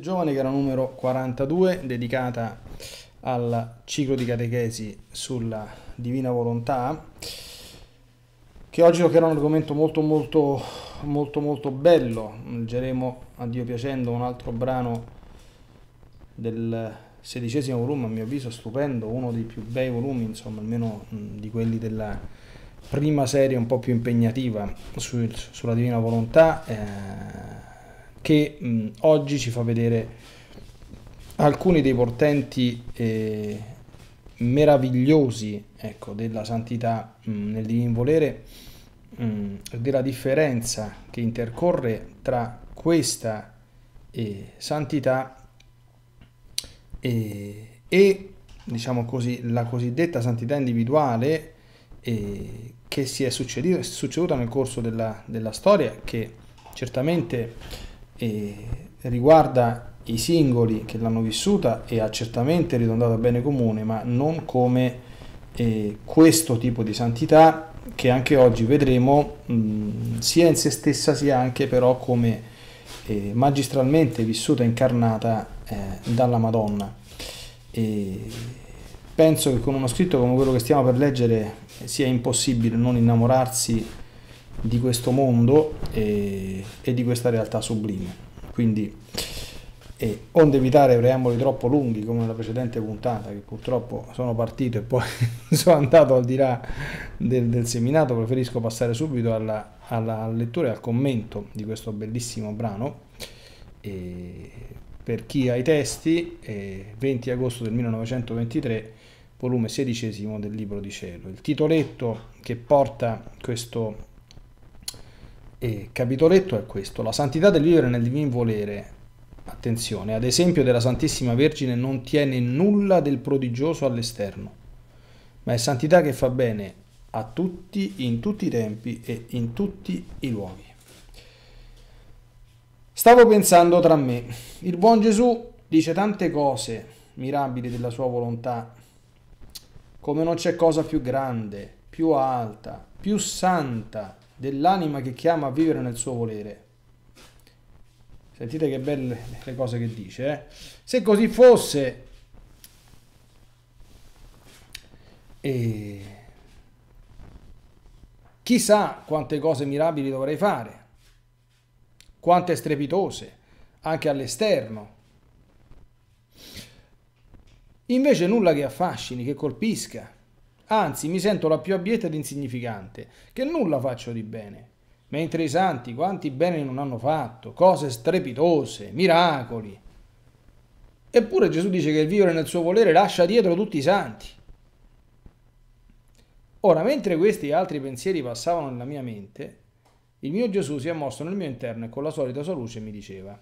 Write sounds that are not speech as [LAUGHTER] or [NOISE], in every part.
Giovane che era numero 42 dedicata al ciclo di catechesi sulla divina volontà che oggi toccherà un argomento molto molto molto molto bello leggeremo a Dio piacendo un altro brano del sedicesimo volume a mio avviso stupendo uno dei più bei volumi insomma almeno di quelli della prima serie un po' più impegnativa sul, sulla divina volontà eh, che mh, oggi ci fa vedere alcuni dei portenti eh, meravigliosi ecco, della santità mh, nel divin volere, mh, della differenza che intercorre tra questa eh, santità eh, e diciamo così, la cosiddetta santità individuale eh, che si è succeduta nel corso della, della storia, che certamente riguarda i singoli che l'hanno vissuta e ha certamente ridondato a bene comune, ma non come eh, questo tipo di santità che anche oggi vedremo mh, mm, sia in se stessa sia anche però come eh, magistralmente vissuta e incarnata eh, dalla Madonna. E penso che con uno scritto come quello che stiamo per leggere sia impossibile non innamorarsi di questo mondo e, e di questa realtà sublime. Quindi, e onde evitare preamboli troppo lunghi come nella precedente puntata che purtroppo sono partito e poi [LAUGHS] sono andato al di là del, del seminato preferisco passare subito alla, alla, lettura e al commento di questo bellissimo brano e per chi ha i testi 20 agosto del 1923 volume 16 del libro di cielo il titoletto che porta questo e capitoletto è questo, la santità del vivere nel divin volere, attenzione, ad esempio della Santissima Vergine non tiene nulla del prodigioso all'esterno, ma è santità che fa bene a tutti, in tutti i tempi e in tutti i luoghi. Stavo pensando tra me, il buon Gesù dice tante cose mirabili della sua volontà, come non c'è cosa più grande, più alta, più santa dell'anima che chiama a vivere nel suo volere. Sentite che belle le cose che dice. Eh? Se così fosse, eh, chissà quante cose mirabili dovrei fare, quante strepitose, anche all'esterno. Invece nulla che affascini, che colpisca, Anzi, mi sento la più abietta ed insignificante, che nulla faccio di bene. Mentre i santi quanti bene non hanno fatto, cose strepitose, miracoli. Eppure Gesù dice che il vivere nel suo volere lascia dietro tutti i santi. Ora, mentre questi altri pensieri passavano nella mia mente, il mio Gesù si è mosso nel mio interno e con la solita sua luce mi diceva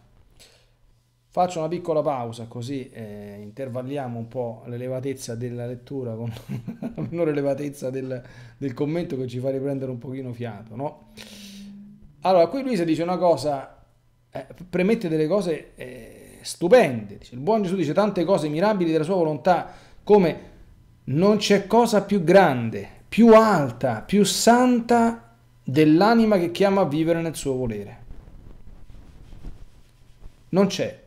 Faccio una piccola pausa così eh, intervalliamo un po' l'elevatezza della lettura con [LAUGHS] la minore elevatezza del, del, commento che ci fa riprendere un pochino fiato, no? Allora, qui Luisa dice una cosa, eh, premette delle cose eh, stupende, dice, il buon Gesù dice tante cose mirabili della sua volontà, come non c'è cosa più grande, più alta, più santa dell'anima che chiama a vivere nel suo volere. Non c'è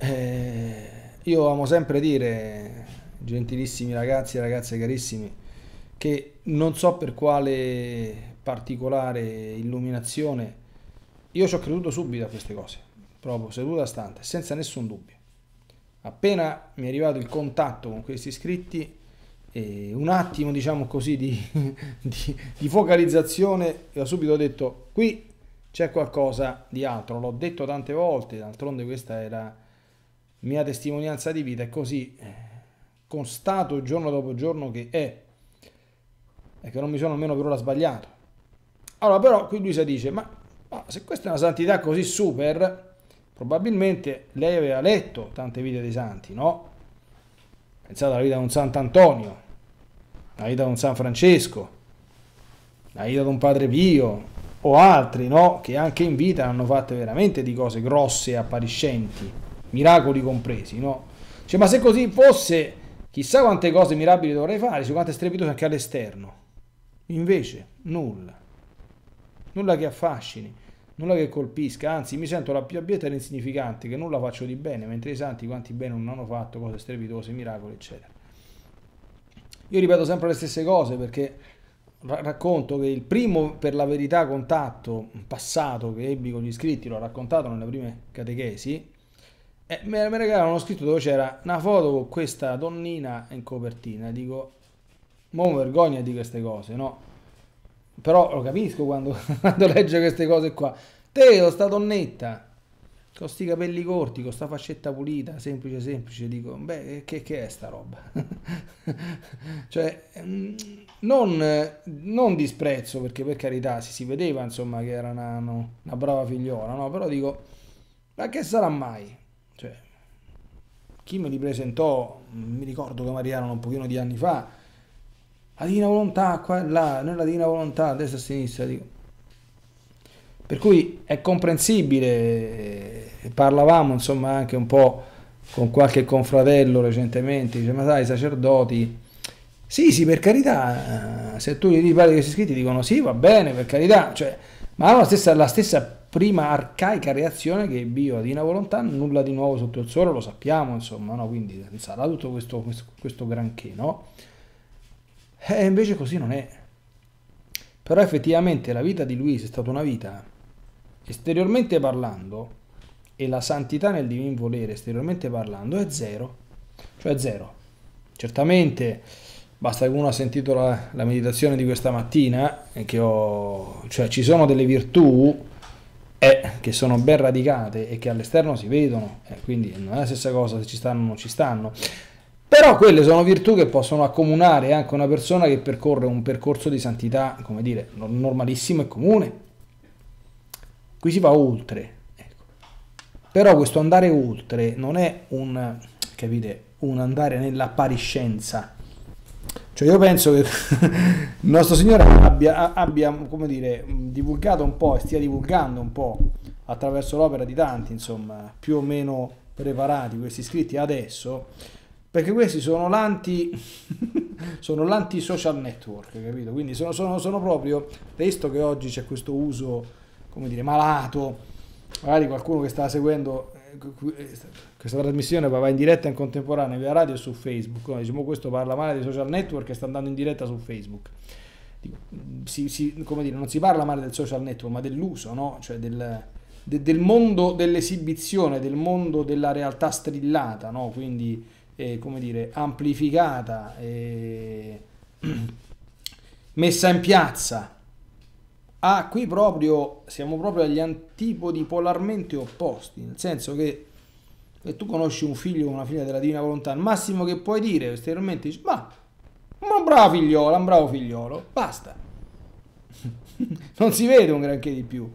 eh, io amo sempre dire, gentilissimi ragazzi e ragazze carissimi, che non so per quale particolare illuminazione io ci ho creduto subito a queste cose, proprio seduta a stante, senza nessun dubbio. Appena mi è arrivato il contatto con questi iscritti, eh, un attimo diciamo così di, [LAUGHS] di, di focalizzazione, e ho subito detto qui c'è qualcosa di altro, l'ho detto tante volte, d'altronde questa era mia testimonianza di vita, è così constato giorno dopo giorno che è e che non mi sono nemmeno per ora sbagliato. Allora però qui Luisa dice, ma, ma se questa è una santità così super, probabilmente lei aveva letto tante vite dei santi, no? Pensate alla vita di un Sant'Antonio, la vita di un San Francesco, la vita di un Padre Pio o altri, no? Che anche in vita hanno fatto veramente di cose grosse e appariscenti miracoli compresi, no? Cioè, ma se così fosse, chissà quante cose mirabili dovrei fare, su quante strepitose anche all'esterno. Invece, nulla. Nulla che affascini, nulla che colpisca, anzi mi sento la più abietta e insignificante, che nulla faccio di bene, mentre i santi quanti bene non hanno fatto, cose strepitose, miracoli, eccetera. Io ripeto sempre le stesse cose perché racconto che il primo per la verità contatto passato che ebbi con gli iscritti, l'ho raccontato nelle prime catechesi, e eh, mi regalano uno scritto dove c'era una foto con questa donnina in copertina. Dico, mo vergogna di queste cose, no? Però lo capisco quando, [LAUGHS] quando leggo queste cose qua. Te, oh, sta donnetta, con sti capelli corti, con sta faccetta pulita, semplice semplice, dico, beh, eh, che, che è sta roba? [LAUGHS] cioè, mm, non, non, disprezzo, perché per carità si, si vedeva, insomma, che era una, una brava figliola, no? Però dico, ma che sarà mai? Cioè, chi me li presentò, mi ricordo che magari un pochino di anni fa, la Divina Volontà, qua e là, nella Divina Volontà, a destra e a sinistra. Dico. Per cui è comprensibile, eh, parlavamo insomma anche un po' con qualche confratello recentemente, dice ma sai, i sacerdoti... Sì, sì, per carità, eh, se tu gli parli che si iscritti dicono sì, va bene, per carità, cioè, ma hanno la stessa, la stessa prima arcaica reazione che Bio ha di una volontà, nulla di nuovo sotto il sole, lo sappiamo, insomma, no? quindi sarà tutto questo, questo, questo granché, no? E invece così non è. Però effettivamente la vita di Luisa è stata una vita, esteriormente parlando, e la santità nel divin volere, esteriormente parlando, è zero. Cioè zero. Certamente basta che uno ha sentito la, la meditazione di questa mattina, e eh, che ho, cioè ci sono delle virtù eh, che sono ben radicate e che all'esterno si vedono, eh, quindi non è la stessa cosa se ci stanno o non ci stanno. Però quelle sono virtù che possono accomunare anche una persona che percorre un percorso di santità, come dire, normalissimo e comune. Qui si va oltre. Ecco. Però questo andare oltre non è un, capite, un andare nell'appariscenza, cioè io penso che [LAUGHS] il nostro Signore abbia, abbia dire, divulgato un po' e stia divulgando un po' attraverso l'opera di tanti, insomma, più o meno preparati questi scritti adesso, perché questi sono l'anti [LAUGHS] sono l'anti-social network, capito? Quindi sono, sono, sono proprio, visto che oggi c'è questo uso, come dire, malato, magari qualcuno che sta seguendo Ecco eh, questa trasmissione va in diretta in contemporanea via radio su Facebook. No, diciamo questo parla male dei social network e sta andando in diretta su Facebook. Si, si, come dire, non si parla male del social network, ma dell'uso, no? cioè del, de, del mondo dell'esibizione, del mondo della realtà strillata, no? quindi eh, come dire, amplificata, eh, [CLEARS THROAT] messa in piazza Ah, qui proprio siamo proprio agli antipodi polarmente opposti, nel senso che se tu conosci un figlio o una figlia della divina volontà, il massimo che puoi dire esteriormente dici, ma, ma bravo figliolo, un bravo figliolo, basta. [LAUGHS] non si vede un granché di più.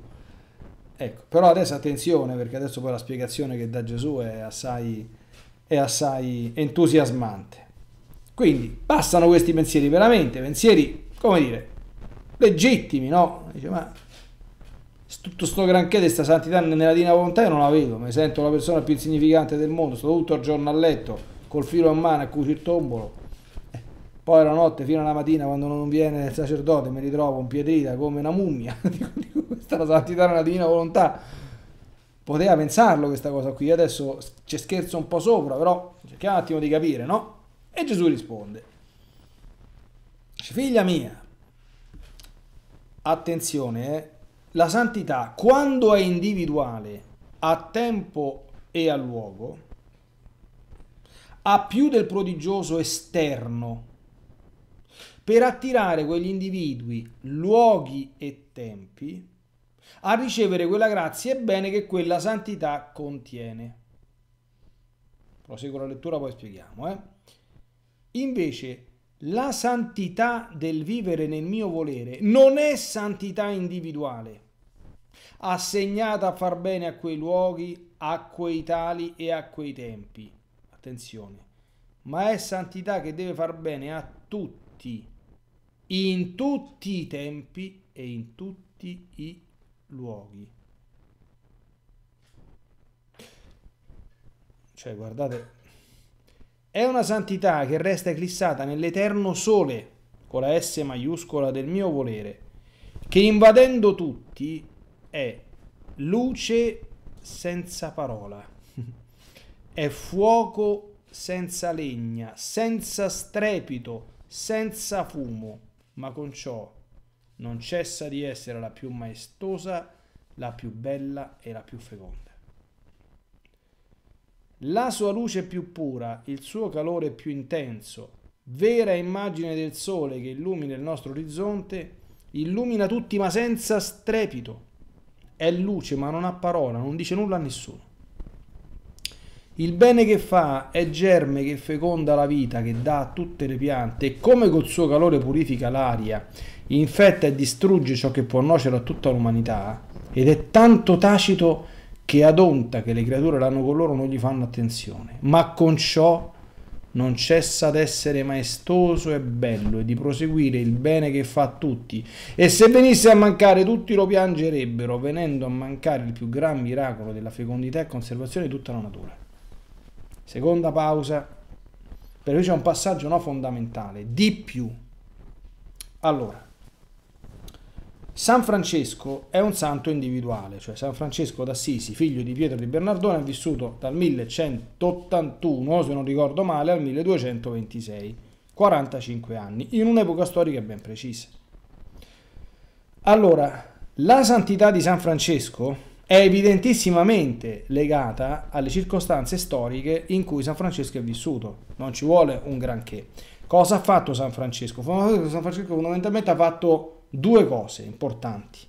Ecco, però adesso attenzione perché adesso poi la spiegazione che dà Gesù è assai, è assai entusiasmante. Quindi passano questi pensieri veramente, pensieri, come dire, legittimi, no? Dice, ma tutto sto granché di questa santità nella Dina volontà io non la vedo, mi sento la persona più insignificante del mondo, sto tutto il giorno a letto, col filo a mano a cui il tombolo. Eh, poi la notte fino alla mattina quando non viene il sacerdote mi ritrovo impietrita come una mummia. [LAUGHS] dico, dico, questa è la santità nella divina volontà. Poteva pensarlo questa cosa qui, adesso c'è scherzo un po' sopra, però cerchiamo un attimo di capire, no? E Gesù risponde, figlia mia, attenzione, eh, la santità quando è individuale, a tempo e a luogo, ha più del prodigioso esterno per attirare quegli individui, luoghi e tempi a ricevere quella grazia e bene che quella santità contiene. Proseguo la lettura, poi spieghiamo. Eh? Invece la santità del vivere nel mio volere non è santità individuale, assegnata a far bene a quei luoghi, a quei tali e a quei tempi. Attenzione, ma è santità che deve far bene a tutti, in tutti i tempi e in tutti i luoghi. Cioè, guardate, è una santità che resta eclissata nell'eterno sole, con la S maiuscola del mio volere, che invadendo tutti è luce senza parola, [LAUGHS] è fuoco senza legna, senza strepito, senza fumo, ma con ciò non cessa di essere la più maestosa, la più bella e la più feconda la sua luce più pura, il suo calore più intenso, vera immagine del sole che illumina il nostro orizzonte, illumina tutti ma senza strepito. È luce ma non ha parola, non dice nulla a nessuno. Il bene che fa è germe che feconda la vita, che dà a tutte le piante e come col suo calore purifica l'aria, infetta e distrugge ciò che può nocere a tutta l'umanità ed è tanto tacito che adonta che le creature l'hanno con loro non gli fanno attenzione, ma con ciò non cessa d'essere maestoso e bello e di proseguire il bene che fa a tutti. E se venisse a mancare tutti lo piangerebbero, venendo a mancare il più gran miracolo della fecondità e conservazione di tutta la natura. Seconda pausa, per cui c'è un passaggio no, fondamentale, di più. Allora, San Francesco è un santo individuale, cioè San Francesco d'Assisi, figlio di Pietro di Bernardone, è vissuto dal 1181, se non ricordo male, al 1226, 45 anni, in un'epoca storica ben precisa. Allora, la santità di San Francesco è evidentissimamente legata alle circostanze storiche in cui San Francesco è vissuto, non ci vuole un granché. Cosa ha fatto San Francesco? San Francesco fondamentalmente ha fatto due cose importanti.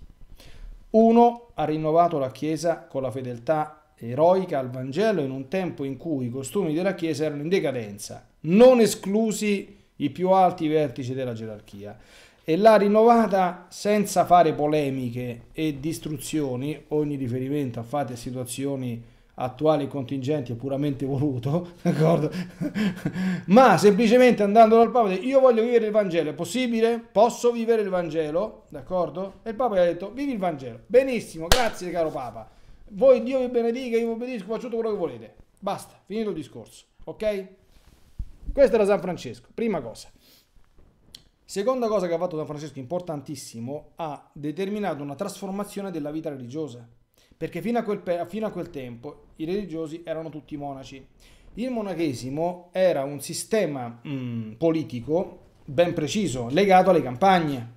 Uno, ha rinnovato la Chiesa con la fedeltà eroica al Vangelo in un tempo in cui i costumi della Chiesa erano in decadenza, non esclusi i più alti vertici della gerarchia e l'ha rinnovata senza fare polemiche e distruzioni, ogni riferimento a fatti e situazioni attuali contingenti è puramente voluto, [LAUGHS] d'accordo? Ma semplicemente andando dal Papa, io voglio vivere il Vangelo, è possibile? Posso vivere il Vangelo, d'accordo? E il Papa gli ha detto, vivi il Vangelo. Benissimo, grazie caro Papa. Voi Dio vi benedica, io vi benedico, faccio tutto quello che volete. Basta, finito il discorso, ok? Questa era San Francesco, prima cosa. Seconda cosa che ha fatto San Francesco, importantissimo, ha determinato una trasformazione della vita religiosa perché fino a, quel, fino a quel tempo i religiosi erano tutti monaci. Il monachesimo era un sistema mh, mm, politico ben preciso, legato alle campagne.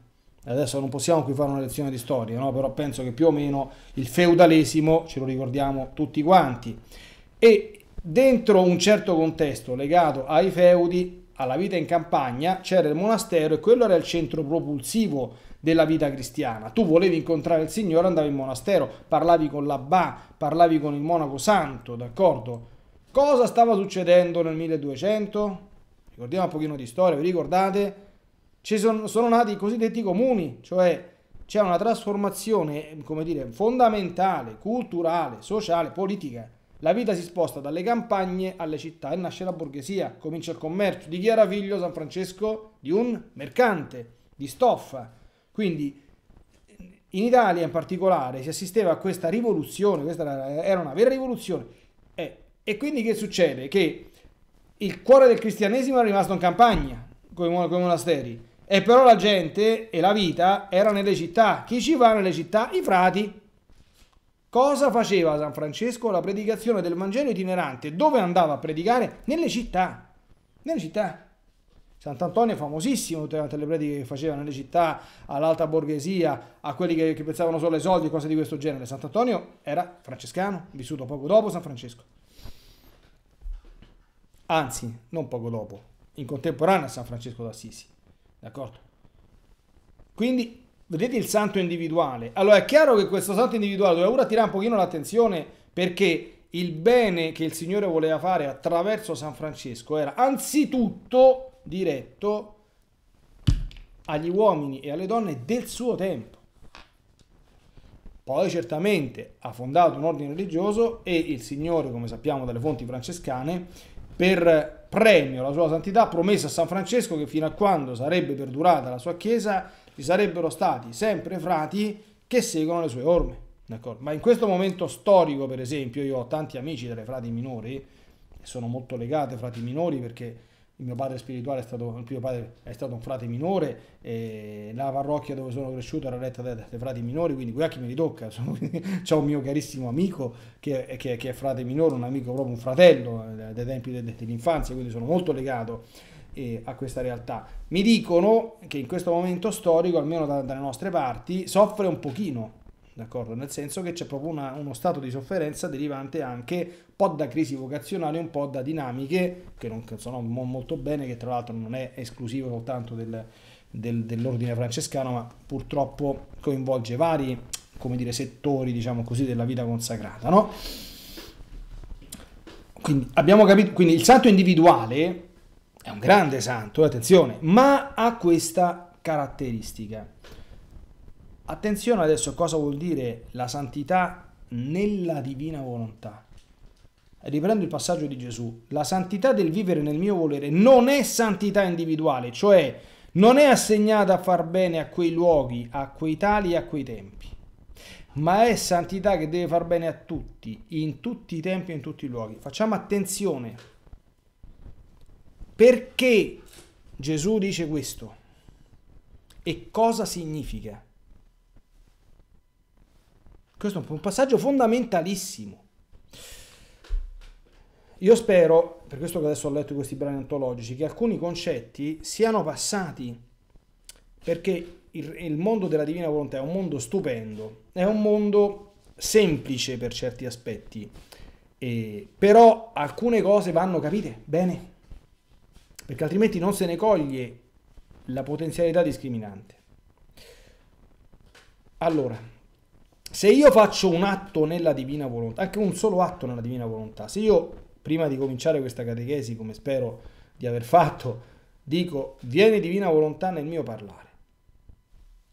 Adesso non possiamo qui fare una lezione di storia, no? però penso che più o meno il feudalesimo ce lo ricordiamo tutti quanti. E dentro un certo contesto legato ai feudi alla vita in campagna c'era il monastero e quello era il centro propulsivo della vita cristiana. Tu volevi incontrare il Signore, andavi in monastero, parlavi con l'Abbà, parlavi con il monaco santo, d'accordo? Cosa stava succedendo nel 1200? Ricordiamo un pochino di storia, vi ricordate? Ci sono, sono nati i cosiddetti comuni, cioè c'è una trasformazione, come dire, fondamentale, culturale, sociale, politica la vita si sposta dalle campagne alle città e nasce la borghesia, comincia il commercio, Di chi era figlio San Francesco di un mercante, di stoffa. Quindi in Italia in particolare si assisteva a questa rivoluzione, questa era una vera rivoluzione. Eh, e quindi che succede? Che il cuore del cristianesimo è rimasto in campagna, con i monasteri, e però la gente e la vita era nelle città. Chi ci va nelle città? I frati, Cosa faceva San Francesco? La predicazione del Vangelo itinerante. Dove andava a predicare? Nelle città. Nelle città. Sant'Antonio è famosissimo durante le prediche che faceva nelle città, all'alta borghesia, a quelli che, che pensavano solo ai soldi e cose di questo genere. Sant'Antonio era francescano, vissuto poco dopo San Francesco. Anzi, non poco dopo, in contemporanea a San Francesco d'Assisi. D'accordo? Quindi Vedete il santo individuale. Allora è chiaro che questo santo individuale doveva pure attirare un pochino l'attenzione perché il bene che il Signore voleva fare attraverso San Francesco era anzitutto diretto agli uomini e alle donne del suo tempo. Poi certamente ha fondato un ordine religioso e il Signore, come sappiamo dalle fonti francescane, per premio alla sua santità ha promesso a San Francesco che fino a quando sarebbe perdurata la sua Chiesa ci sarebbero stati sempre frati che seguono le sue orme. D'accordo? Ma in questo momento storico, per esempio, io ho tanti amici delle frati minori, sono molto legate frati minori perché il mio padre spirituale è stato, padre è stato un frate minore e la parrocchia dove sono cresciuto era retta dai frati minori, quindi qui a chi mi ritocca. C'è un mio carissimo amico che è, che, è frate minore, un amico proprio un fratello eh, dai tempi dell'infanzia, quindi sono molto legato eh, a questa realtà. Mi dicono che in questo momento storico, almeno da, dalle nostre parti, soffre un pochino, d'accordo? Nel senso che c'è proprio una, uno stato di sofferenza derivante anche un po' da crisi vocazionale, un po' da dinamiche che non sono molto bene, che tra l'altro non è esclusivo soltanto del, del, dell'ordine francescano, ma purtroppo coinvolge vari come dire, settori diciamo così, della vita consacrata. No? Quindi, abbiamo capito, quindi il santo individuale è un grande santo, eh, attenzione, ma ha questa caratteristica. Attenzione adesso a cosa vuol dire la santità nella divina volontà. Riprendo il passaggio di Gesù. La santità del vivere nel mio volere non è santità individuale, cioè non è assegnata a far bene a quei luoghi, a quei tali e a quei tempi, ma è santità che deve far bene a tutti, in tutti i tempi e in tutti i luoghi. Facciamo attenzione perché Gesù dice questo? E cosa significa? Questo è un passaggio fondamentalissimo. Io spero, per questo che adesso ho letto questi brani antologici, che alcuni concetti siano passati, perché il, il mondo della divina volontà è un mondo stupendo, è un mondo semplice per certi aspetti, e, però alcune cose vanno capite bene perché altrimenti non se ne coglie la potenzialità discriminante. Allora, se io faccio un atto nella divina volontà, anche un solo atto nella divina volontà, se io prima di cominciare questa catechesi, come spero di aver fatto, dico viene divina volontà nel mio parlare,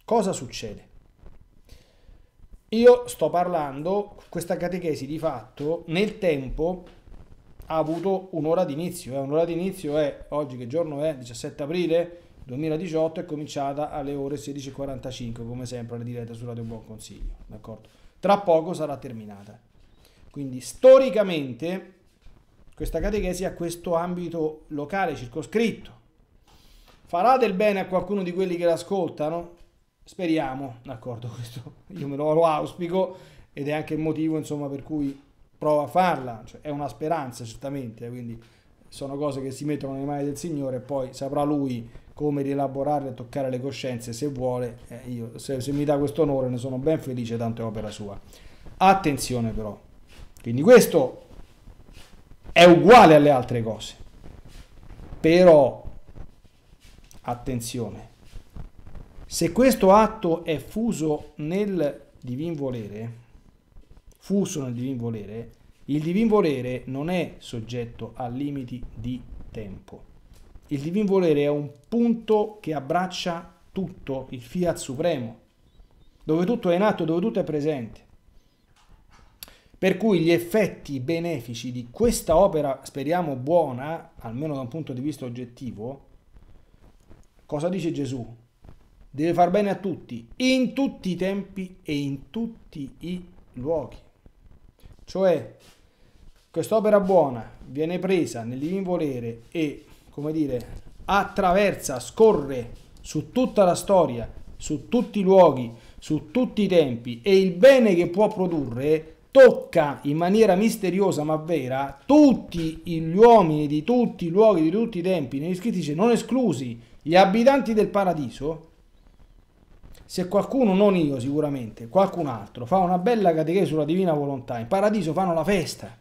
cosa succede? Io sto parlando, questa catechesi di fatto, nel tempo ha avuto un'ora d'inizio. Eh. Un'ora di è oggi che giorno è? 17 aprile 2018 è cominciata alle ore 16.45 come sempre la diretta su Radio Buon Consiglio. D'accordo? Tra poco sarà terminata. Quindi storicamente questa catechesi ha questo ambito locale circoscritto. Farà del bene a qualcuno di quelli che l'ascoltano? Speriamo, d'accordo, [LAUGHS] questo io me lo, lo auspico ed è anche il motivo insomma per cui prova a farla, cioè, è una speranza certamente, eh, quindi sono cose che si mettono nelle mani del Signore e poi saprà Lui come rielaborarle e toccare le coscienze se vuole, eh, io, se, se, mi dà questo onore ne sono ben felice, tanto è opera sua. Attenzione però, quindi questo è uguale alle altre cose, però attenzione, se questo atto è fuso nel divin volere, fuso nel divin volere, il divin volere non è soggetto a limiti di tempo. Il divin volere è un punto che abbraccia tutto, il fiat supremo, dove tutto è in atto, dove tutto è presente. Per cui gli effetti benefici di questa opera, speriamo buona, almeno da un punto di vista oggettivo, cosa dice Gesù? Deve far bene a tutti, in tutti i tempi e in tutti i luoghi. Cioè, quest'opera buona viene presa nel divin volere e, come dire, attraversa, scorre su tutta la storia, su tutti i luoghi, su tutti i tempi e il bene che può produrre tocca in maniera misteriosa ma vera tutti gli uomini di tutti i luoghi, di tutti i tempi, negli scritti dice non esclusi gli abitanti del paradiso, se qualcuno, non io sicuramente, qualcun altro, fa una bella catechesi sulla divina volontà, in paradiso fanno la festa.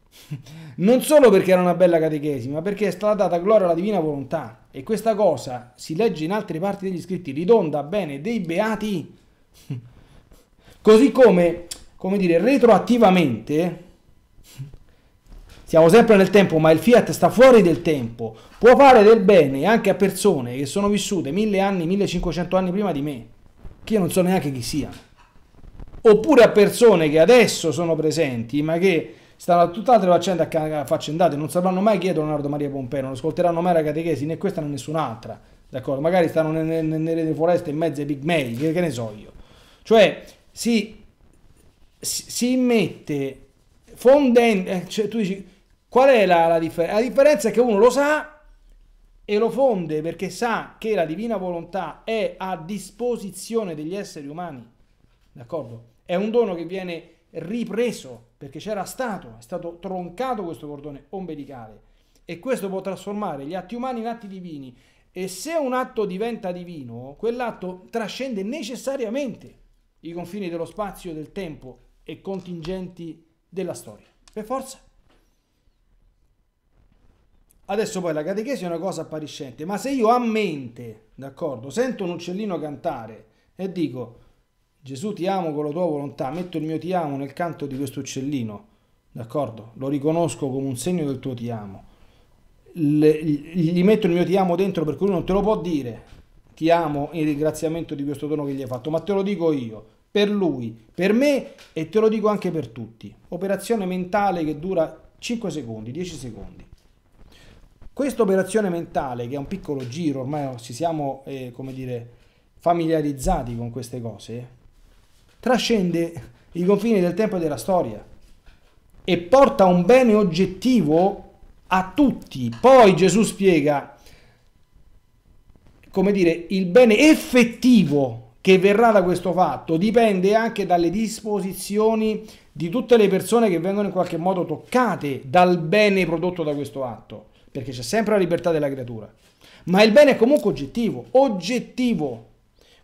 [LAUGHS] Non solo perché era una bella catechesi, ma perché è stata data gloria alla divina volontà. E questa cosa, si legge in altre parti degli scritti, ridonda bene dei beati. [LAUGHS] Così come, come dire, retroattivamente, siamo sempre nel tempo, ma il Fiat sta fuori del tempo, può fare del bene anche a persone che sono vissute mille anni, 1500 anni prima di me, che io non so neanche chi sia, oppure a persone che adesso sono presenti, ma che stanno tutt'altro faccende affaccendate, non sapranno mai chi è Leonardo Maria Pompeo, non ascolteranno mai la catechesi, né questa né nessun'altra, d'accordo? Magari stanno nelle, nelle foreste in mezzo ai pigmei, che, che ne so io. Cioè, si, si mette fondendo, eh, cioè tu dici Qual è la, la differenza? La differenza è che uno lo sa e lo fonde perché sa che la divina volontà è a disposizione degli esseri umani. D'accordo? È un dono che viene ripreso perché c'era stato, è stato troncato questo cordone ombelicale e questo può trasformare gli atti umani in atti divini e se un atto diventa divino, quell'atto trascende necessariamente i confini dello spazio, del tempo e contingenti della storia. Per forza. Adesso poi la catechesi è una cosa appariscente, ma se io a mente, d'accordo, sento un uccellino cantare e dico Gesù ti amo con la tua volontà, metto il mio ti amo nel canto di questo uccellino, d'accordo, lo riconosco come un segno del tuo ti amo, Le, gli metto il mio ti amo dentro per cui non te lo può dire, ti amo in ringraziamento di questo dono che gli hai fatto, ma te lo dico io, per lui, per me e te lo dico anche per tutti. Operazione mentale che dura 5 secondi, 10 secondi. Questa operazione mentale, che è un piccolo giro, ormai ci siamo, eh, come dire, familiarizzati con queste cose, trascende i confini del tempo e della storia e porta un bene oggettivo a tutti. Poi Gesù spiega, come dire, il bene effettivo che verrà da questo fatto dipende anche dalle disposizioni di tutte le persone che vengono in qualche modo toccate dal bene prodotto da questo atto perché c'è sempre la libertà della creatura. Ma il bene è comunque oggettivo, oggettivo.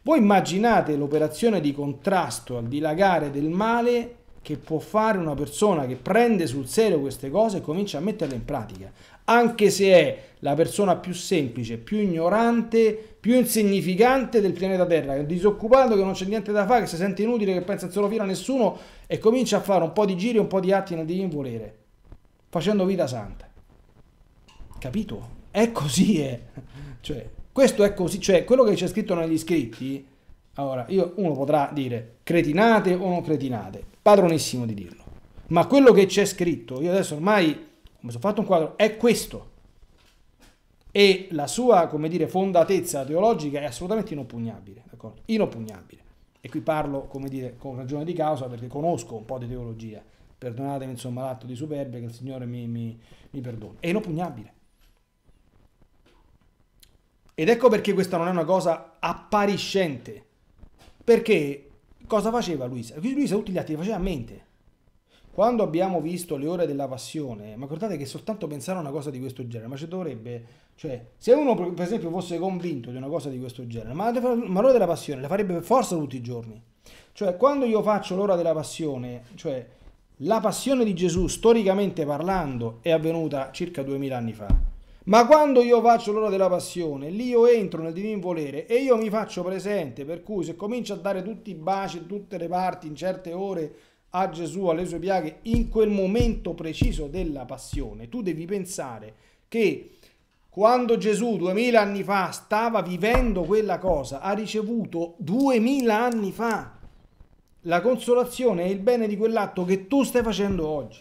Voi immaginate l'operazione di contrasto al dilagare del male che può fare una persona che prende sul serio queste cose e comincia a metterle in pratica, anche se è la persona più semplice, più ignorante, più insignificante del pianeta Terra, che è disoccupato, che non c'è niente da fare, che si sente inutile, che pensa solo fino a nessuno e comincia a fare un po' di giri, un po' di atti di involere, facendo vita santa. Capito? È così, è. Eh. Cioè, questo è così, cioè quello che c'è scritto negli scritti, allora, io, uno potrà dire cretinate o non cretinate, padronissimo di dirlo. Ma quello che c'è scritto, io adesso ormai mi sono fatto un quadro, è questo. E la sua, come dire, fondatezza teologica è assolutamente inoppugnabile, d'accordo? Inoppugnabile. E qui parlo, come dire, con ragione di causa perché conosco un po' di teologia. Perdonatemi, insomma, l'atto di superbia che il Signore mi, mi, mi perdona. È inoppugnabile. Ed ecco perché questa non è una cosa appariscente. Perché cosa faceva Luisa? Luisa tutti gli atti li faceva a mente. Quando abbiamo visto le ore della passione, ma guardate che soltanto pensare a una cosa di questo genere, ma ci dovrebbe, cioè, se uno per esempio fosse convinto di una cosa di questo genere, ma, ma l'ora della passione la farebbe per forza tutti i giorni. Cioè, quando io faccio l'ora della passione, cioè, la passione di Gesù, storicamente parlando, è avvenuta circa 2000 anni fa ma quando io faccio l'ora della passione, lì io entro nel divin volere e io mi faccio presente, per cui se comincio a dare tutti i baci, tutte le parti, in certe ore a Gesù, alle sue piaghe, in quel momento preciso della passione, tu devi pensare che quando Gesù duemila anni fa stava vivendo quella cosa, ha ricevuto duemila anni fa la consolazione e il bene di quell'atto che tu stai facendo oggi.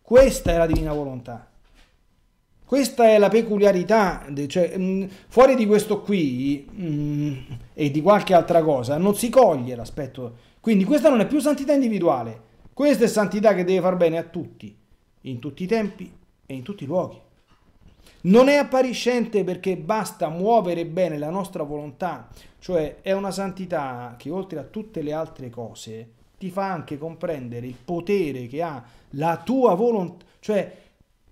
Questa è la divina volontà. Questa è la peculiarità, cioè, mh, mm, fuori di questo qui mh, mm, e di qualche altra cosa non si coglie l'aspetto. Quindi questa non è più santità individuale, questa è santità che deve far bene a tutti, in tutti i tempi e in tutti i luoghi. Non è appariscente perché basta muovere bene la nostra volontà, cioè è una santità che oltre a tutte le altre cose ti fa anche comprendere il potere che ha la tua volontà, cioè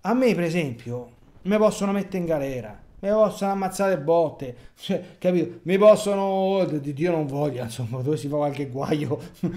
a me per esempio mi possono mettere in galera, mi possono ammazzare botte, cioè, capito? Mi possono, Dio non voglia, insomma, dove si fa qualche guaio con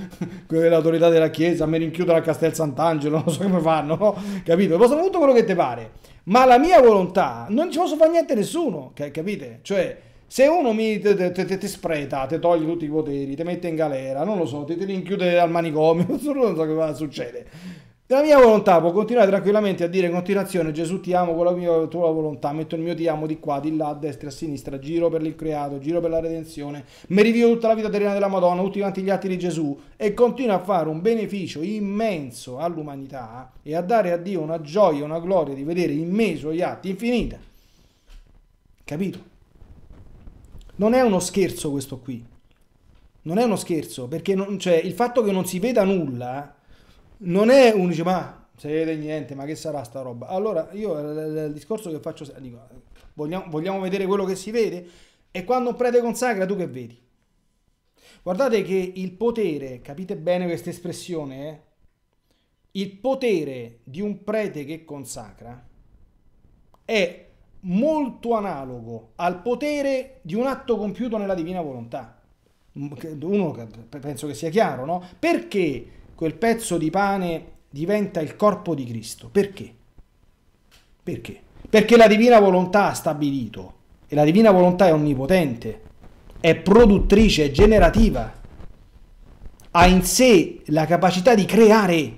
[LAUGHS] l'autorità della Chiesa, mi rinchiudono a Castel Sant'Angelo, [LAUGHS] non so come fanno, no? capito? Mi possono tutto quello che ti pare, ma la mia volontà non ci posso fare niente a nessuno, capite? Cioè, se uno mi te, te, te, te spreta, ti toglie tutti i poteri, ti mette in galera, non lo so, ti rinchiude al manicomio, [LAUGHS] non so cosa succede della mia volontà può continuare tranquillamente a dire in continuazione Gesù ti amo con la mia tua volontà, metto il mio ti amo di qua, di là, a destra e a sinistra, giro per il creato, giro per la redenzione, mi rivivo tutta la vita terrena della Madonna, tutti quanti gli atti di Gesù e continua a fare un beneficio immenso all'umanità e a dare a Dio una gioia, una gloria di vedere in me i suoi atti, infinita. Capito? Non è uno scherzo questo qui. Non è uno scherzo, perché non, cioè, il fatto che non si veda nulla non è un dice ma sapete niente ma che sarà sta roba allora io il discorso che faccio dico vogliamo, vogliamo vedere quello che si vede e quando un prete consacra tu che vedi guardate che il potere capite bene questa espressione eh? il potere di un prete che consacra è molto analogo al potere di un atto compiuto nella divina volontà uno penso che sia chiaro no perché quel pezzo di pane diventa il corpo di Cristo. Perché? Perché? Perché la divina volontà ha stabilito e la divina volontà è onnipotente, è produttrice, è generativa, ha in sé la capacità di creare.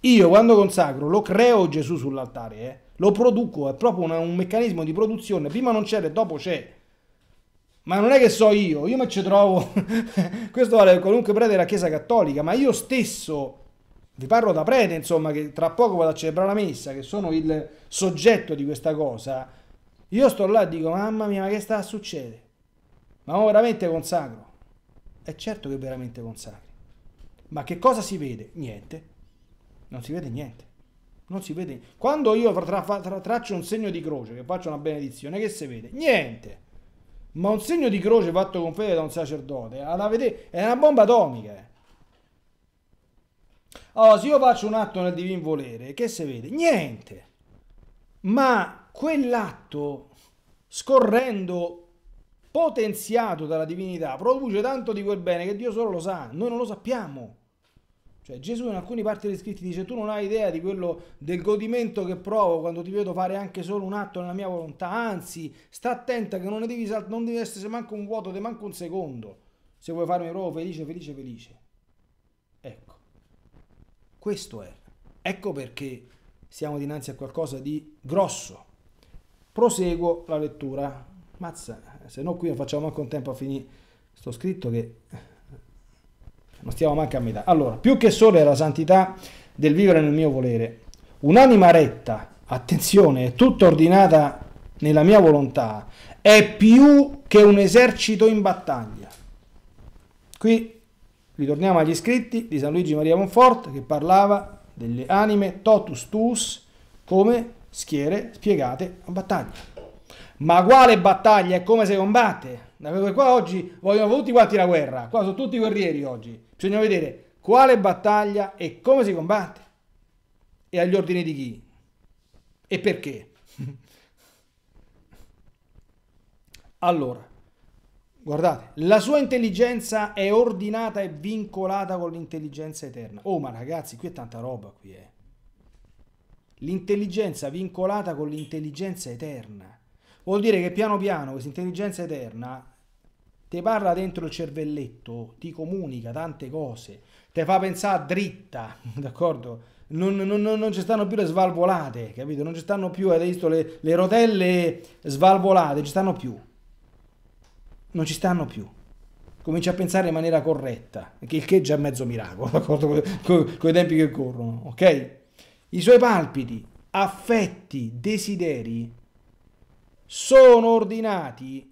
Io quando consacro lo creo Gesù sull'altare, eh? lo produco, è proprio una, un meccanismo di produzione, prima non c'era e dopo c'è ma non è che so io, io mi ci trovo, [LAUGHS] questo vale per qualunque prete della Chiesa Cattolica, ma io stesso, vi parlo da prete, insomma, che tra poco vado a celebrare la messa, che sono il soggetto di questa cosa, io sto là e dico, mamma mia, ma che sta a succedere? Ma veramente consacro? È certo che veramente consacri. Ma che cosa si vede? Niente. Non si vede niente. Non si vede. Quando io tra, tra, tra, traccio un segno di croce, che faccio una benedizione, che si vede? Niente ma un segno di croce fatto con fede da un sacerdote, alla vedete, è una bomba atomica. Allora, se io faccio un atto nel divin volere, che si vede? Niente. Ma quell'atto, scorrendo potenziato dalla divinità, produce tanto di quel bene che Dio solo lo sa, noi non lo sappiamo. Cioè, Gesù in alcune parti degli scritti dice tu non hai idea di quello, del godimento che provo quando ti vedo fare anche solo un atto nella mia volontà, anzi sta attenta che non devi, non devi essere manco un vuoto, te manco un secondo, se vuoi farmi proprio felice, felice, felice. Ecco, questo è. Ecco perché siamo dinanzi a qualcosa di grosso. Proseguo la lettura. Mazza, se no qui non facciamo manco un tempo a finire sto scritto che non stiamo manca a metà. Allora, più che sole è la santità del vivere nel mio volere, un'anima retta, attenzione, è tutta ordinata nella mia volontà, è più che un esercito in battaglia. Qui ritorniamo agli scritti di San Luigi Maria Monfort che parlava delle anime totus tuus come schiere spiegate a battaglia. Ma quale battaglia? È come si combatte? Qua oggi vogliono tutti quanti la guerra, qua sono tutti guerrieri oggi. Bisogna vedere quale battaglia e come si combatte e agli ordini di chi e perché. [LAUGHS] allora, guardate, la sua intelligenza è ordinata e vincolata con l'intelligenza eterna. Oh, ma ragazzi, qui è tanta roba, qui è. Eh. L'intelligenza vincolata con l'intelligenza eterna. Vuol dire che piano piano questa intelligenza eterna ti parla dentro il cervelletto, ti comunica tante cose, ti fa pensare dritta, [LAUGHS] d'accordo? Non, non, non, non, ci stanno più le svalvolate, capito? Non ci stanno più, hai visto le, le rotelle svalvolate, ci stanno più. Non ci stanno più. Comincia a pensare in maniera corretta, che il che è già mezzo miracolo, [LAUGHS] d'accordo? Con, con i tempi che corrono, ok? I suoi palpiti, affetti, desideri sono ordinati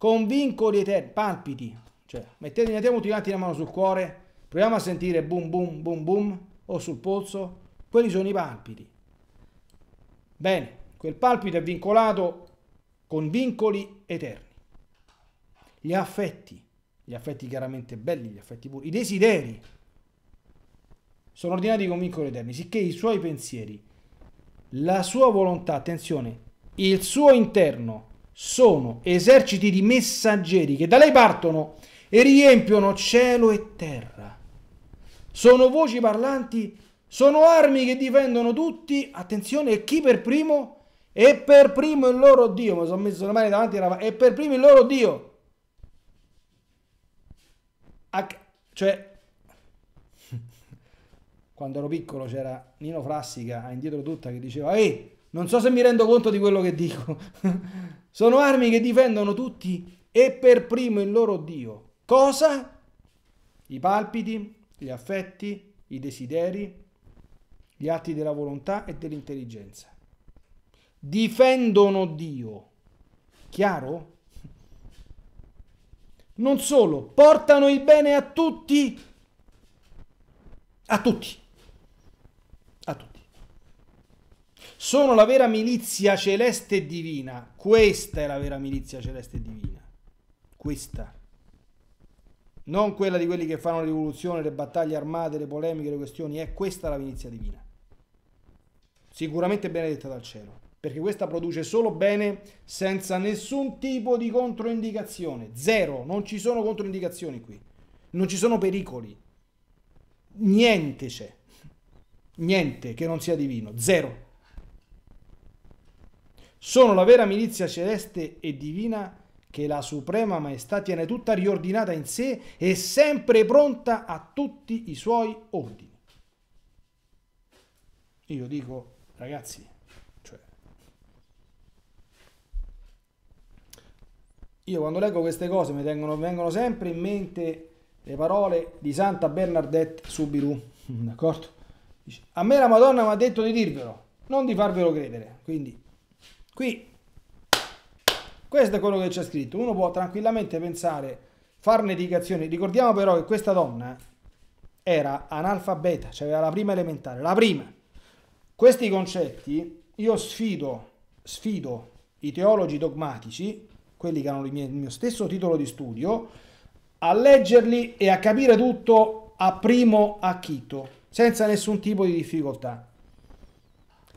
con vincoli eterni, palpiti, cioè mettete, mettiamo tutti quanti la mano sul cuore, proviamo a sentire boom boom boom boom o sul polso, quelli sono i palpiti. Bene, quel palpito è vincolato con vincoli eterni. Gli affetti, gli affetti chiaramente belli, gli affetti puri, i desideri sono ordinati con vincoli eterni, sicché i suoi pensieri, la sua volontà, attenzione, il suo interno, sono eserciti di messaggeri che da lei partono e riempiono cielo e terra. Sono voci parlanti, sono armi che difendono tutti, attenzione, e chi per primo? E per primo il loro Dio, mi sono messo le mani davanti alla e per primo il loro Dio. A, cioè, [LAUGHS] quando ero piccolo c'era Nino Frassica, indietro tutta, che diceva, ehi, non so se mi rendo conto di quello che dico. [LAUGHS] Sono armi che difendono tutti e per primo il loro Dio. Cosa? I palpiti, gli affetti, i desideri, gli atti della volontà e dell'intelligenza. Difendono Dio. Chiaro? Non solo, portano il bene a tutti. A tutti. Sono la vera milizia celeste e divina. Questa è la vera milizia celeste e divina. Questa. Non quella di quelli che fanno le rivoluzioni, le battaglie armate, le polemiche, le questioni. È questa la milizia divina. Sicuramente benedetta dal cielo. Perché questa produce solo bene senza nessun tipo di controindicazione. Zero. Non ci sono controindicazioni qui. Non ci sono pericoli. Niente c'è. Niente che non sia divino. Zero. Sono la vera milizia celeste e divina che la Suprema Maestà tiene tutta riordinata in sé e sempre pronta a tutti i suoi ordini. Io dico, ragazzi, cioè, io quando leggo queste cose mi tengono, vengono sempre in mente le parole di Santa Bernadette Subiru, [LAUGHS] d'accordo? Dice, a me la Madonna mi ha detto di dirvelo, non di farvelo credere, quindi Qui, questo è quello che c'è scritto. Uno può tranquillamente pensare, farne indicazioni. Ricordiamo però che questa donna era analfabeta, cioè aveva la prima elementare, la prima. Questi concetti io sfido, sfido i teologi dogmatici, quelli che hanno il mio, il mio stesso titolo di studio, a leggerli e a capire tutto a primo acchito, senza nessun tipo di difficoltà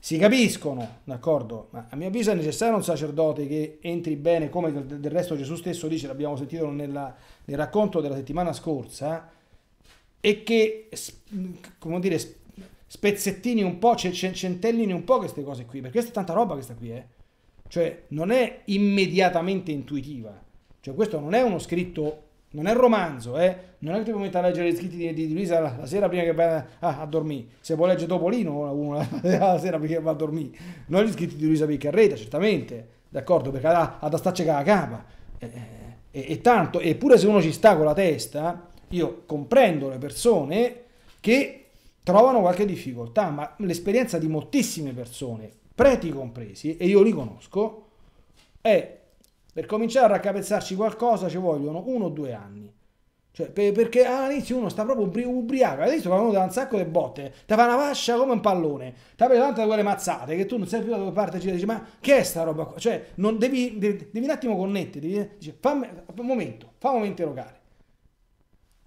si capiscono, d'accordo? Ma a mio avviso è necessario un sacerdote che entri bene, come del, resto Gesù stesso dice, l'abbiamo sentito nella, nel racconto della settimana scorsa, e che, come dire, spezzettini un po', centellini un po' queste cose qui, perché questa è tanta roba questa qui, eh? Cioè, non è immediatamente intuitiva. Cioè, questo non è uno scritto non è romanzo, eh? non è che ti puoi mettere a leggere gli scritti di, di, Luisa la, la, sera prima che vai a, a, a dormire, se vuoi leggere Topolino uno la, [LAUGHS] la sera prima che va a dormire, non gli scritti di Luisa Piccarreta, certamente, d'accordo, perché ha, ha da starci con la capa, e, eh, eh, e, e tanto, eppure se uno ci sta con la testa, io comprendo le persone che trovano qualche difficoltà, ma l'esperienza di moltissime persone, preti compresi, e io li conosco, è per cominciare a raccapezzarci qualcosa ci vogliono uno o due anni. Cioè, per, perché all'inizio uno sta proprio ubri- ubriaco, all'inizio fa da un sacco di botte, ti fa una fascia come un pallone, ti preso tante quelle mazzate che tu non sai più da dove parte gira, dici ma che è sta roba qua? Cioè, devi, devi, devi, un attimo connetterti, dici, fammi, un momento, fammi un momento erogare.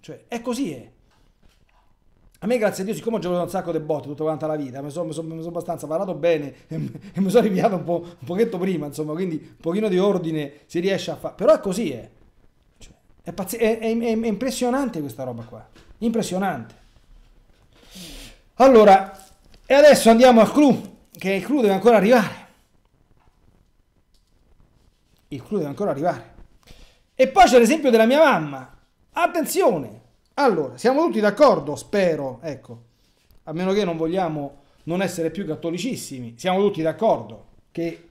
Cioè, è così, è. Eh. A me, grazie a Dio, siccome ho giocato un sacco di botte tutta quanta la vita, mi sono, son, son abbastanza parlato bene [LAUGHS] e, mi sono ripiato un, po', un pochetto prima, insomma, quindi un pochino di ordine si riesce a fare. Però è così, eh. cioè, è, pazz- è, è, è, impressionante questa roba qua. Impressionante. Allora, e adesso andiamo al clou, che il clou deve ancora arrivare. Il clou deve ancora arrivare. E poi c'è l'esempio della mia mamma. Attenzione! Allora, siamo tutti d'accordo, spero, ecco, a meno che non vogliamo non essere più cattolicissimi, siamo tutti d'accordo che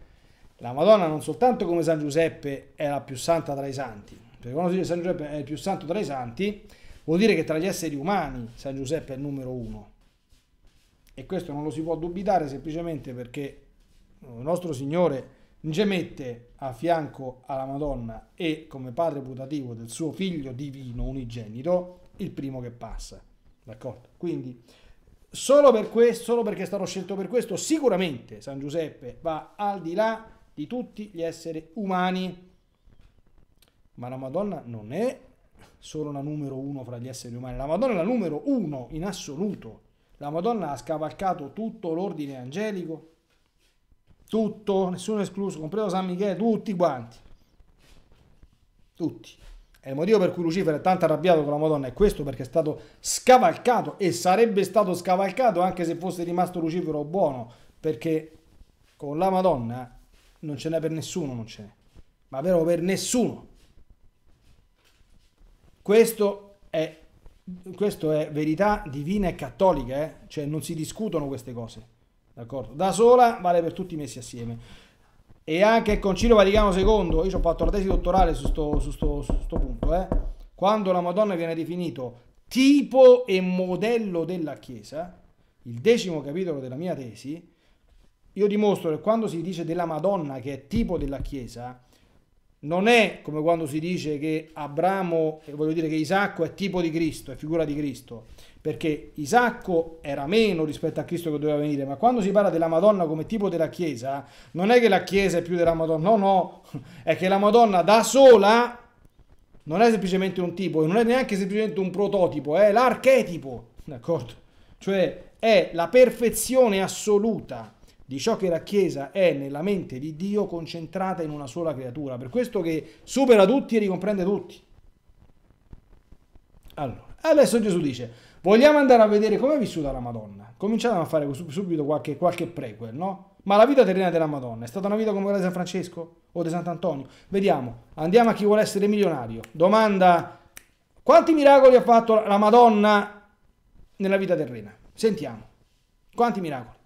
la Madonna non soltanto come San Giuseppe è la più santa tra i santi, perché quando si dice San Giuseppe è il più santo tra i santi, vuol dire che tra gli esseri umani San Giuseppe è il numero uno. E questo non lo si può dubitare semplicemente perché il nostro Signore gemette a fianco alla Madonna e come padre putativo del suo figlio divino unigenito, il primo che passa. D'accordo? Quindi solo, per questo, solo perché è stato scelto per questo, sicuramente San Giuseppe va al di là di tutti gli esseri umani. Ma la Madonna non è solo la numero uno fra gli esseri umani, la Madonna è la numero uno in assoluto. La Madonna ha scavalcato tutto l'ordine angelico, tutto, nessuno escluso, compreso San Michele, tutti quanti. Tutti. E il motivo per cui Lucifero è tanto arrabbiato con la Madonna è questo, perché è stato scavalcato e sarebbe stato scavalcato anche se fosse rimasto Lucifero buono, perché con la Madonna non ce n'è per nessuno, non ce n'è. Ma vero per nessuno. Questo è, questo è verità divina e cattolica, eh? cioè non si discutono queste cose, d'accordo? Da sola vale per tutti messi assieme e anche il Concilio Vaticano II, io ho fatto la tesi dottorale su questo punto, eh, quando la Madonna viene definito tipo e modello della Chiesa, il decimo capitolo della mia tesi, io dimostro che quando si dice della Madonna che è tipo della Chiesa, non è come quando si dice che Abramo, voglio dire che Isacco è tipo di Cristo, è figura di Cristo perché Isacco era meno rispetto a Cristo che doveva venire, ma quando si parla della Madonna come tipo della Chiesa, non è che la Chiesa è più della Madonna, no, no, [LAUGHS] è che la Madonna da sola non è semplicemente un tipo, non è neanche semplicemente un prototipo, è l'archetipo, d'accordo? Cioè è la perfezione assoluta di ciò che la Chiesa è nella mente di Dio concentrata in una sola creatura, per questo che supera tutti e ricomprende tutti. Allora, adesso Gesù dice, Vogliamo andare a vedere come è vissuta la Madonna. Cominciamo a fare subito qualche, qualche prequel, no? Ma la vita terrena della Madonna è stata una vita come quella di San Francesco o di Sant'Antonio? Vediamo, andiamo a chi vuole essere milionario. Domanda, quanti miracoli ha fatto la Madonna nella vita terrena? Sentiamo, quanti miracoli?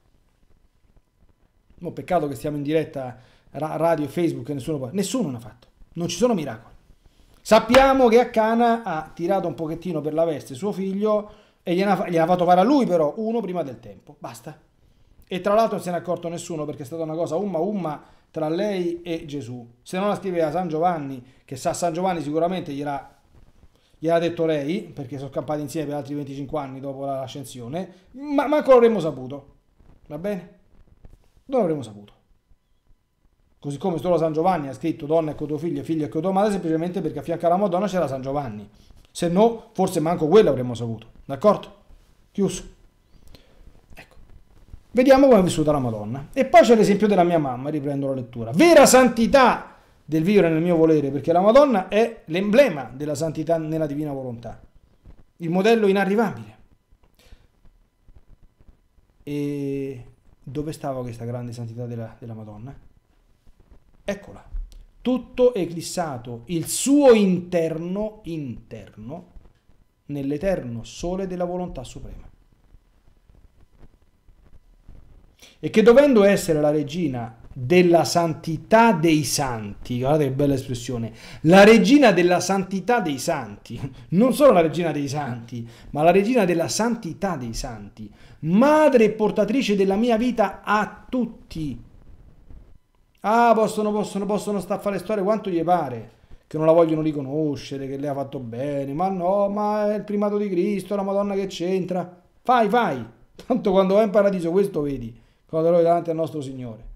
Oh, peccato che stiamo in diretta radio e Facebook e nessuno può... Nessuno ne ha fatto, non ci sono miracoli. Sappiamo che a Cana ha tirato un pochettino per la veste suo figlio e gliela ha fatto fare a lui però, uno prima del tempo, basta. E tra l'altro non se n'è accorto nessuno perché è stata una cosa umma umma tra lei e Gesù. Se non la scriveva San Giovanni, che sa San Giovanni sicuramente gliel'ha, gliel'ha detto lei, perché sono scappati insieme per altri 25 anni dopo l'ascensione, ma ancora l'avremmo saputo, va bene? Non l'avremmo saputo. Così come solo San Giovanni ha scritto donna e tuo figlio, figlio e tua madre, semplicemente perché a fianco alla Madonna c'era San Giovanni. Se no, forse manco quello avremmo saputo. D'accordo? Chiuso. Ecco. Vediamo come è vissuta la Madonna. E poi c'è l'esempio della mia mamma, riprendo la lettura. Vera santità del vivere nel mio volere, perché la Madonna è l'emblema della santità nella divina volontà. Il modello inarrivabile. E dove stava questa grande santità della, della Madonna? Eccola tutto eclissato, il suo interno interno nell'eterno sole della volontà suprema. E che dovendo essere la regina della santità dei santi, guardate che bella espressione, la regina della santità dei santi, [LAUGHS] non solo la regina dei santi, ma la regina della santità dei santi, madre e portatrice della mia vita a tutti Ah, possono, possono, possono sta a fare storie quanto gli pare, che non la vogliono riconoscere, che lei ha fatto bene, ma no, ma è il primato di Cristo, la Madonna che c'entra. Fai, fai, tanto quando vai in paradiso questo vedi, quando lo davanti al nostro Signore.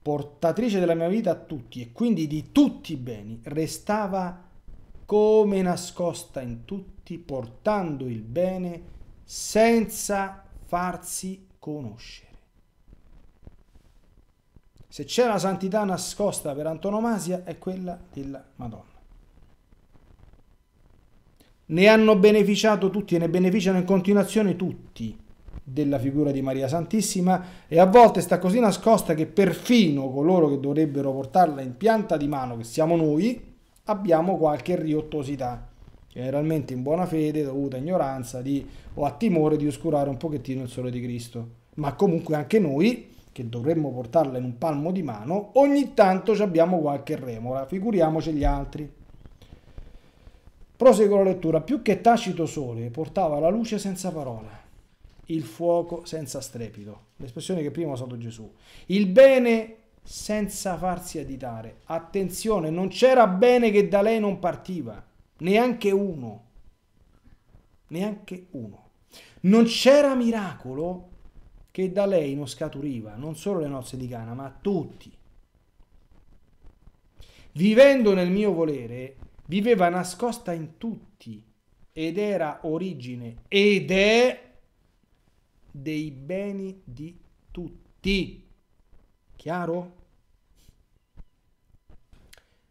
Portatrice della mia vita a tutti e quindi di tutti i beni, restava come nascosta in tutti, portando il bene senza farsi conoscere. Se c'è una santità nascosta per antonomasia è quella della Madonna. Ne hanno beneficiato tutti e ne beneficiano in continuazione tutti della figura di Maria Santissima e a volte sta così nascosta che perfino coloro che dovrebbero portarla in pianta di mano, che siamo noi, abbiamo qualche riottosità generalmente in buona fede, dovuta a ignoranza di, o a timore di oscurare un pochettino il sole di Cristo. Ma comunque anche noi, che dovremmo portarla in un palmo di mano, ogni tanto abbiamo qualche remora, figuriamoci gli altri. Proseguo la lettura, più che tacito sole, portava la luce senza parola, il fuoco senza strepito, l'espressione che prima ha usato Gesù, il bene senza farsi additare, attenzione, non c'era bene che da lei non partiva, neanche uno, neanche uno. Non c'era miracolo che da lei non scaturiva, non solo le nozze di Cana, ma tutti. Vivendo nel mio volere, viveva nascosta in tutti ed era origine ed è dei beni di tutti. Chiaro?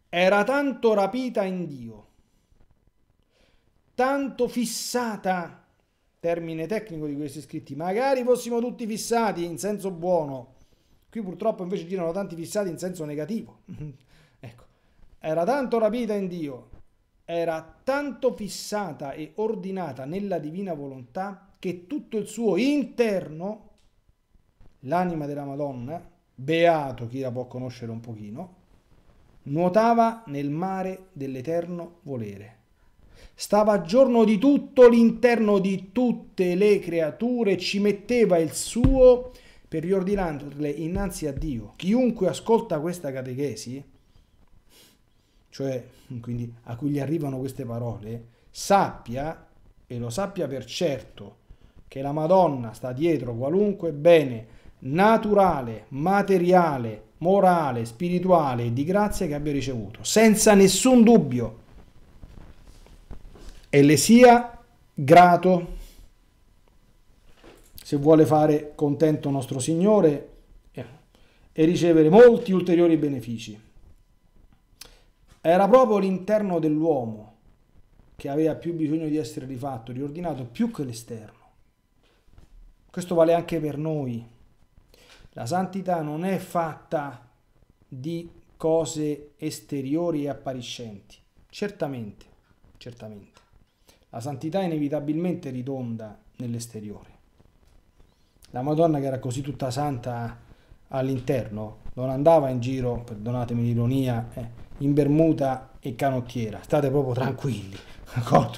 Era tanto rapita in Dio tanto fissata, termine tecnico di questi scritti, magari fossimo tutti fissati in senso buono, qui purtroppo invece girano tanti fissati in senso negativo, [LAUGHS] ecco, era tanto rapita in Dio, era tanto fissata e ordinata nella divina volontà che tutto il suo interno, l'anima della Madonna, beato chi la può conoscere un pochino, nuotava nel mare dell'eterno volere stava a giorno di tutto l'interno di tutte le creature, ci metteva il suo per riordinarle innanzi a Dio. Chiunque ascolta questa catechesi, cioè quindi a cui gli arrivano queste parole, sappia, e lo sappia per certo, che la Madonna sta dietro qualunque bene naturale, materiale, morale, spirituale e di grazia che abbia ricevuto, senza nessun dubbio e le sia grato se vuole fare contento nostro Signore eh, e ricevere molti ulteriori benefici. Era proprio l'interno dell'uomo che aveva più bisogno di essere rifatto, riordinato, più che l'esterno. Questo vale anche per noi. La santità non è fatta di cose esteriori e appariscenti, certamente, certamente. La santità inevitabilmente ridonda nell'esteriore. La Madonna che era così tutta santa all'interno non andava in giro, perdonatemi l'ironia, eh, in bermuda e canottiera, state proprio tranquilli, [LAUGHS] d'accordo?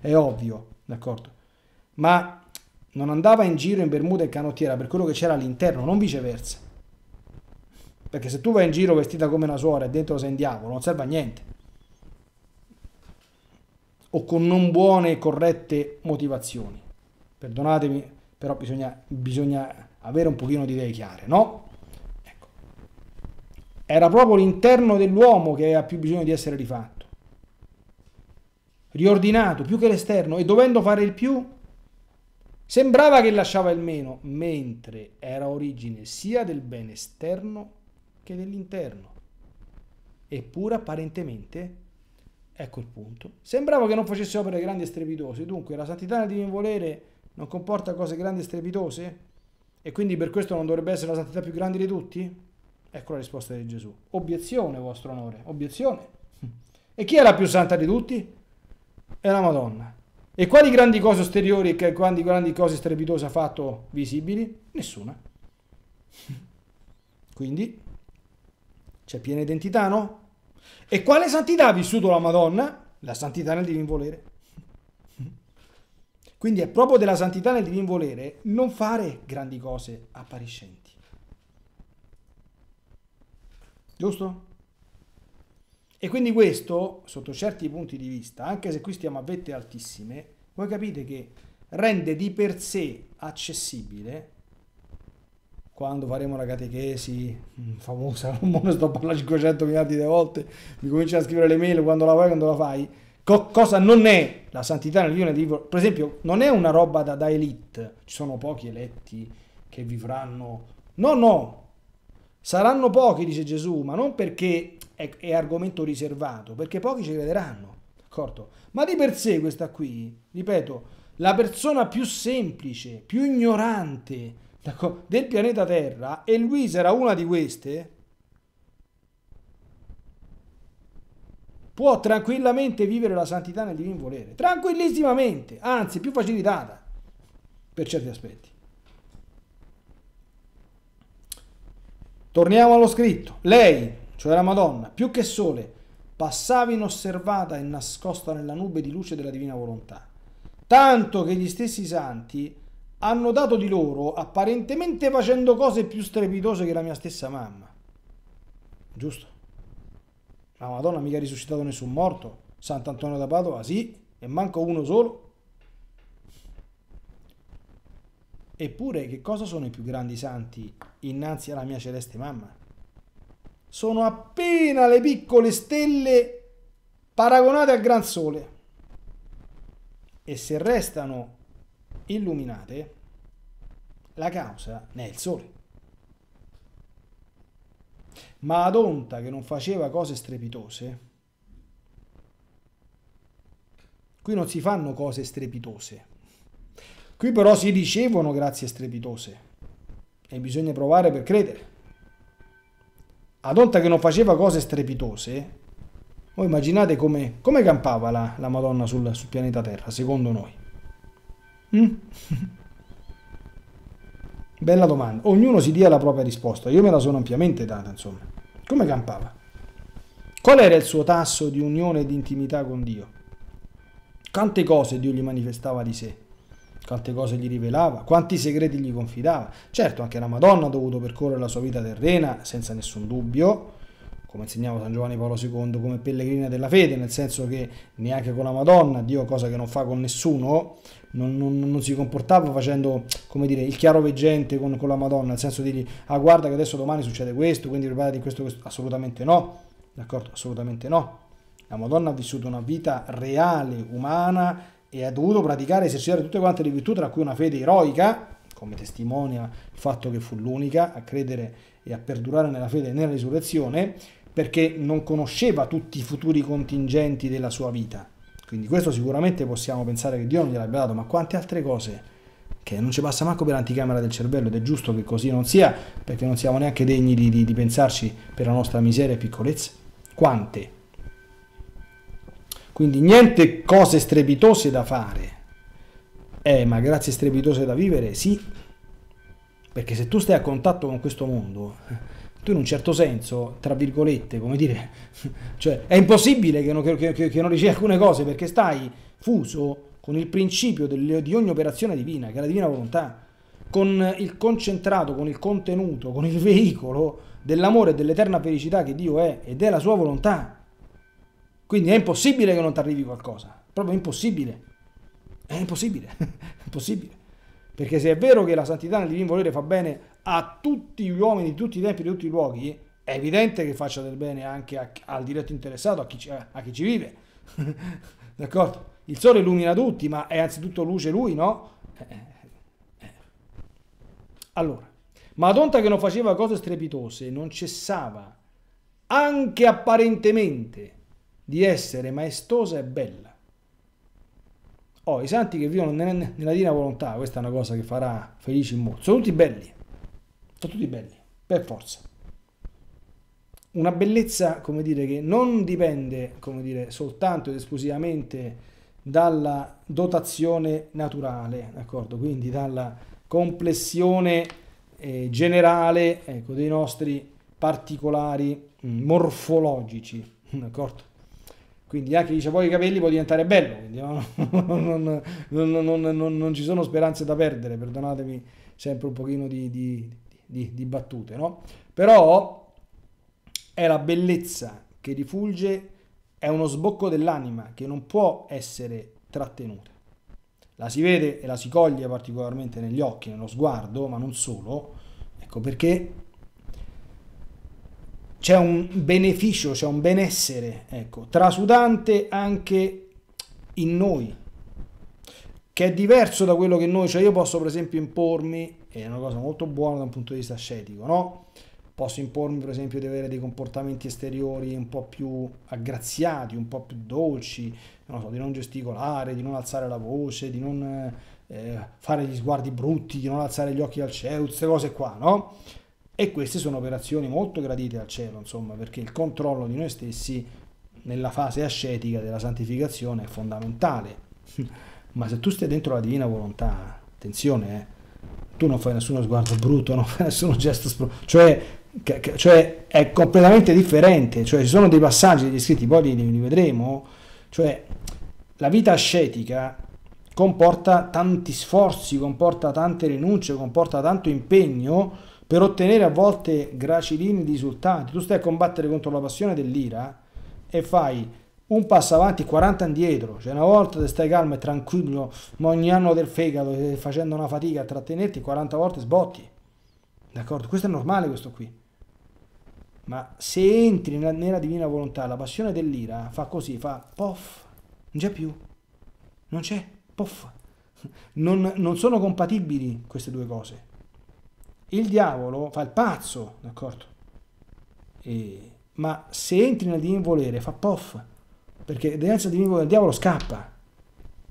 È ovvio, d'accordo? Ma non andava in giro in bermuda e canottiera per quello che c'era all'interno, non viceversa. Perché se tu vai in giro vestita come una suora e dentro sei un diavolo, non serve a niente o con non buone e corrette motivazioni. Perdonatemi, però bisogna, bisogna avere un pochino di idee chiare, no? Ecco. Era proprio l'interno dell'uomo che ha più bisogno di essere rifatto, riordinato più che l'esterno e dovendo fare il più. Sembrava che lasciava il meno, mentre era origine sia del bene esterno che dell'interno. Eppure apparentemente Ecco il punto. Sembrava che non facesse opere grandi e strepitose, dunque la santità nel divin volere non comporta cose grandi e strepitose? E quindi per questo non dovrebbe essere la santità più grande di tutti? Ecco la risposta di Gesù. Obiezione, vostro onore, obiezione. E chi è la più santa di tutti? È la Madonna. E quali grandi cose esteriori e quali grandi cose strepitose ha fatto visibili? Nessuna. [LAUGHS] Quindi c'è piena identità, no? E quale santità ha vissuto la Madonna? La santità nel divin volere. Quindi è proprio della santità nel divin volere non fare grandi cose appariscenti. Giusto? E quindi questo, sotto certi punti di vista, anche se qui stiamo a vette altissime, voi capite che rende di per sé accessibile quando faremo la catechesi mm, famosa, [LAUGHS] non sto a parlare 500 miliardi di volte, mi cominci a scrivere le mail quando la vuoi, quando la fai, Co- cosa non è la santità nell'unione di per esempio non è una roba da, da elite, ci sono pochi eletti che vivranno, no no, saranno pochi dice Gesù, ma non perché è, è argomento riservato, perché pochi ci crederanno, d'accordo? Ma di per sé questa qui, ripeto, la persona più semplice, più ignorante, del pianeta Terra e Luisa era una di queste, può tranquillamente vivere la santità nel divin volere, tranquillissimamente, anzi più facilitata per certi aspetti. Torniamo allo scritto. Lei, cioè la Madonna, più che sole, passava inosservata e nascosta nella nube di luce della divina volontà, tanto che gli stessi santi hanno dato di loro apparentemente facendo cose più strepitose che la mia stessa mamma. Giusto? La Madonna mica ha risuscitato nessun morto. Sant'Antonio da Padova sì, e manco uno solo. Eppure che cosa sono i più grandi santi innanzi alla mia celeste mamma? Sono appena le piccole stelle paragonate al gran sole. E se restano illuminate, la causa ne è il sole. Ma ad onta che non faceva cose strepitose, qui non si fanno cose strepitose, qui però si ricevono grazie strepitose e bisogna provare per credere. Ad onta che non faceva cose strepitose, voi immaginate come, come campava la, la Madonna sul, sul pianeta Terra, secondo noi. Mm. [LAUGHS] Bella domanda. Ognuno si dia la propria risposta. Io me la sono ampiamente data, insomma. Come campava? Qual era il suo tasso di unione e di intimità con Dio? Quante cose Dio gli manifestava di sé? Quante cose gli rivelava? Quanti segreti gli confidava? Certo, anche la Madonna ha dovuto percorrere la sua vita terrena, senza nessun dubbio, come insegnava San Giovanni Paolo II, come pellegrina della fede, nel senso che neanche con la Madonna, Dio cosa che non fa con nessuno, non, non, non, si comportava facendo come dire il chiaroveggente con, con la Madonna, nel senso di dire ah guarda che adesso domani succede questo, quindi preparati in questo, questo. assolutamente no, d'accordo? Assolutamente no. La Madonna ha vissuto una vita reale, umana e ha dovuto praticare e esercitare tutte quante le virtù, tra cui una fede eroica, come testimonia il fatto che fu l'unica a credere e a perdurare nella fede e nella risurrezione, perché non conosceva tutti i futuri contingenti della sua vita quindi questo sicuramente possiamo pensare che Dio non gliel'abbia dato, ma quante altre cose che non ci passa manco per l'anticamera del cervello ed è giusto che così non sia, perché non siamo neanche degni di, di, di pensarci per la nostra miseria e piccolezza. Quante? Quindi niente cose strepitose da fare. Eh, ma grazie strepitose da vivere, sì. Perché se tu stai a contatto con questo mondo tu in un certo senso, tra virgolette, come dire, [LAUGHS] cioè è impossibile che non, che, che, che non ricevi alcune cose perché stai fuso con il principio del, di ogni operazione divina, che è la divina volontà, con il concentrato, con il contenuto, con il veicolo dell'amore e dell'eterna felicità che Dio è ed è la sua volontà. Quindi è impossibile che non ti arrivi qualcosa, proprio impossibile. È impossibile, è [LAUGHS] impossibile. Perché se è vero che la santità nel divino volere fa bene a tutti gli uomini di tutti i tempi, e di tutti i luoghi, è evidente che faccia del bene anche a, al diretto interessato, a chi, ci, a chi ci vive. [LAUGHS] D'accordo? Il sole illumina tutti, ma è anzitutto luce lui, no? Eh, eh, eh. Allora, Madonta che non faceva cose strepitose, non cessava, anche apparentemente, di essere maestosa e bella Oh, i santi che vivono nella divina volontà, questa è una cosa che farà felici il mondo. Sono tutti belli, sono tutti belli, per forza. Una bellezza, come dire, che non dipende, come dire, soltanto ed esclusivamente dalla dotazione naturale, d'accordo? Quindi dalla complessione eh, generale ecco, dei nostri particolari mm, morfologici, d'accordo? Quindi anche chi dice poi i capelli può diventare bello, quindi no? [LAUGHS] non, non, non, non, ci sono speranze da perdere, perdonatemi sempre un pochino di, di, di, di battute, no? Però è la bellezza che rifulge, è uno sbocco dell'anima che non può essere trattenuta. La si vede e la si coglie particolarmente negli occhi, nello sguardo, ma non solo, ecco perché c'è un beneficio, c'è un benessere, ecco, trasudante anche in noi, che è diverso da quello che noi, cioè io posso per esempio impormi, è una cosa molto buona da un punto di vista ascetico, no? Posso impormi per esempio di avere dei comportamenti esteriori un po' più aggraziati, un po' più dolci, non so, di non gesticolare, di non alzare la voce, di non eh, fare gli sguardi brutti, di non alzare gli occhi al cielo, queste cose qua, no? E queste sono operazioni molto gradite al cielo, insomma, perché il controllo di noi stessi nella fase ascetica della santificazione è fondamentale. [LAUGHS] Ma se tu stai dentro la divina volontà, attenzione, eh, tu non fai nessuno sguardo brutto, non fai nessuno gesto spro- cioè, cioè, è completamente differente, cioè ci sono dei passaggi degli scritti, poi li, li vedremo, cioè la vita ascetica comporta tanti sforzi, comporta tante rinunce, comporta tanto impegno per ottenere a volte gracilini risultati. Tu stai a combattere contro la passione dell'ira e fai un passo avanti, 40 indietro. Cioè, una volta che stai calmo e tranquillo, ma ogni anno del fegato, eh, facendo una fatica a trattenerti, 40 volte sbotti. D'accordo? Questo è normale, questo qui. Ma se entri nella divina volontà, la passione dell'ira fa così, fa pof, non c'è più, non c'è, pof. [LAUGHS] Non, non sono compatibili queste due cose. Il diavolo fa il pazzo, d'accordo? E... Ma se entri nel divin volere fa poff, perché dinanzi al divin volere il diavolo scappa,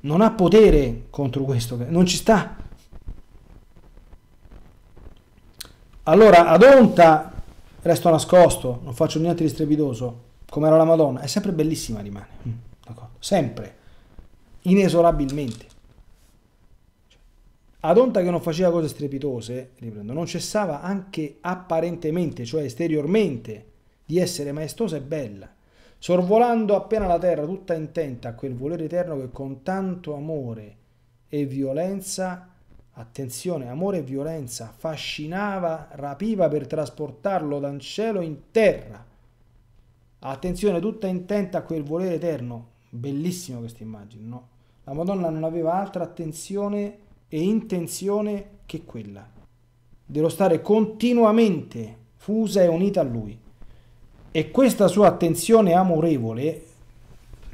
non ha potere contro questo, non ci sta. Allora, ad onta resto nascosto, non faccio niente di strepitoso, come era la Madonna, è sempre bellissima rimane, mm, sempre, inesorabilmente. Adonta che non faceva cose strepitose, riprendo, non cessava anche apparentemente, cioè esteriormente, di essere maestosa e bella, sorvolando appena la terra tutta intenta a quel volere eterno che con tanto amore e violenza, attenzione, amore e violenza, affascinava, rapiva per trasportarlo dal cielo in terra. Attenzione, tutta intenta a quel volere eterno, bellissimo questa immagine, no? La Madonna non aveva altra attenzione e intenzione che quella, Devo stare continuamente fusa e unita a Lui. E questa sua attenzione amorevole,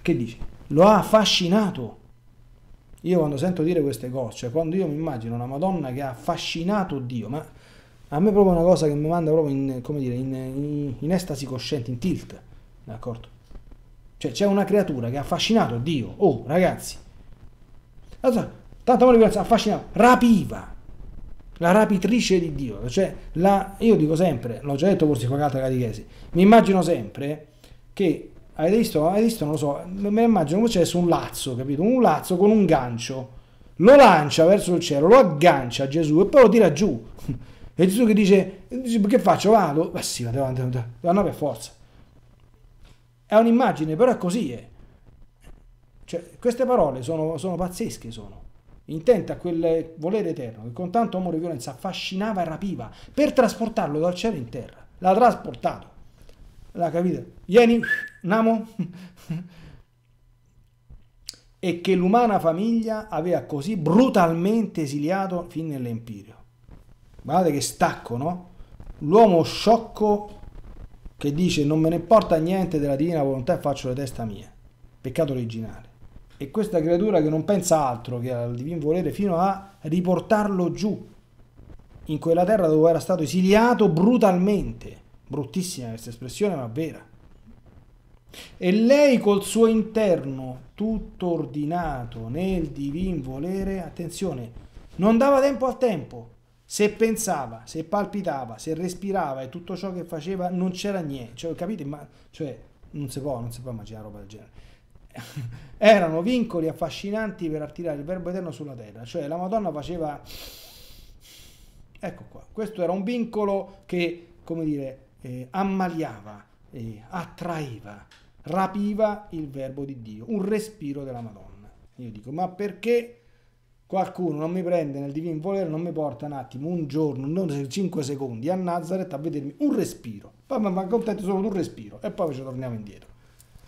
che dice, lo ha affascinato. Io quando sento dire queste cose, cioè quando io mi immagino una Madonna che ha affascinato Dio, ma a me è proprio una cosa che mi manda proprio in, come dire, in, in, in estasi cosciente, in tilt, d'accordo? Cioè c'è una creatura che ha affascinato Dio, oh ragazzi. Allora, Tanto amore piazza affascinava, rapiva la rapitrice di Dio. Cioè, la, io dico sempre, l'ho già detto forse con altre catechesi, mi immagino sempre che, avete visto, avete visto, non lo so, me lo immagino come c'è su un lazzo, capito? Un lazzo con un gancio, lo lancia verso il cielo, lo aggancia a Gesù e poi lo tira giù. [LAUGHS] E Gesù che dice, che faccio? Vado? Ma sì, vado devo andare, devo andare per forza. È un'immagine, però è così. Eh. Cioè, queste parole sono, sono pazzesche, sono intenta a quel volere eterno che con tanto amore e violenza affascinava e rapiva per trasportarlo dal cielo in terra. L'ha trasportato. L'ha capito? Vieni, namo. e che l'umana famiglia aveva così brutalmente esiliato fin nell'empirio. Guardate che stacco, no? L'uomo sciocco che dice non me ne importa niente della divina volontà e faccio la testa mia. Peccato originale e questa creatura che non pensa altro che al divin volere fino a riportarlo giù in quella terra dove era stato esiliato brutalmente. Bruttissima questa espressione, ma vera. E lei col suo interno, tutto ordinato nel divin volere, attenzione, non dava tempo al tempo. Se pensava, se palpitava, se respirava e tutto ciò che faceva non c'era niente. Cioè, capite? Ma cioè, non si può, non si può immaginare roba del genere. [LAUGHS] erano vincoli affascinanti per attirare il verbo eterno sulla terra, cioè la Madonna faceva... Ecco qua, questo era un vincolo che, come dire, eh, ammaliava, eh, attraeva, rapiva il verbo di Dio, un respiro della Madonna. Io dico, ma perché qualcuno non mi prende nel divino volere, non mi porta un attimo, un giorno, non 5 secondi a Nazareth a vedermi un respiro? Poi mi contento solo di un respiro e poi ci torniamo indietro.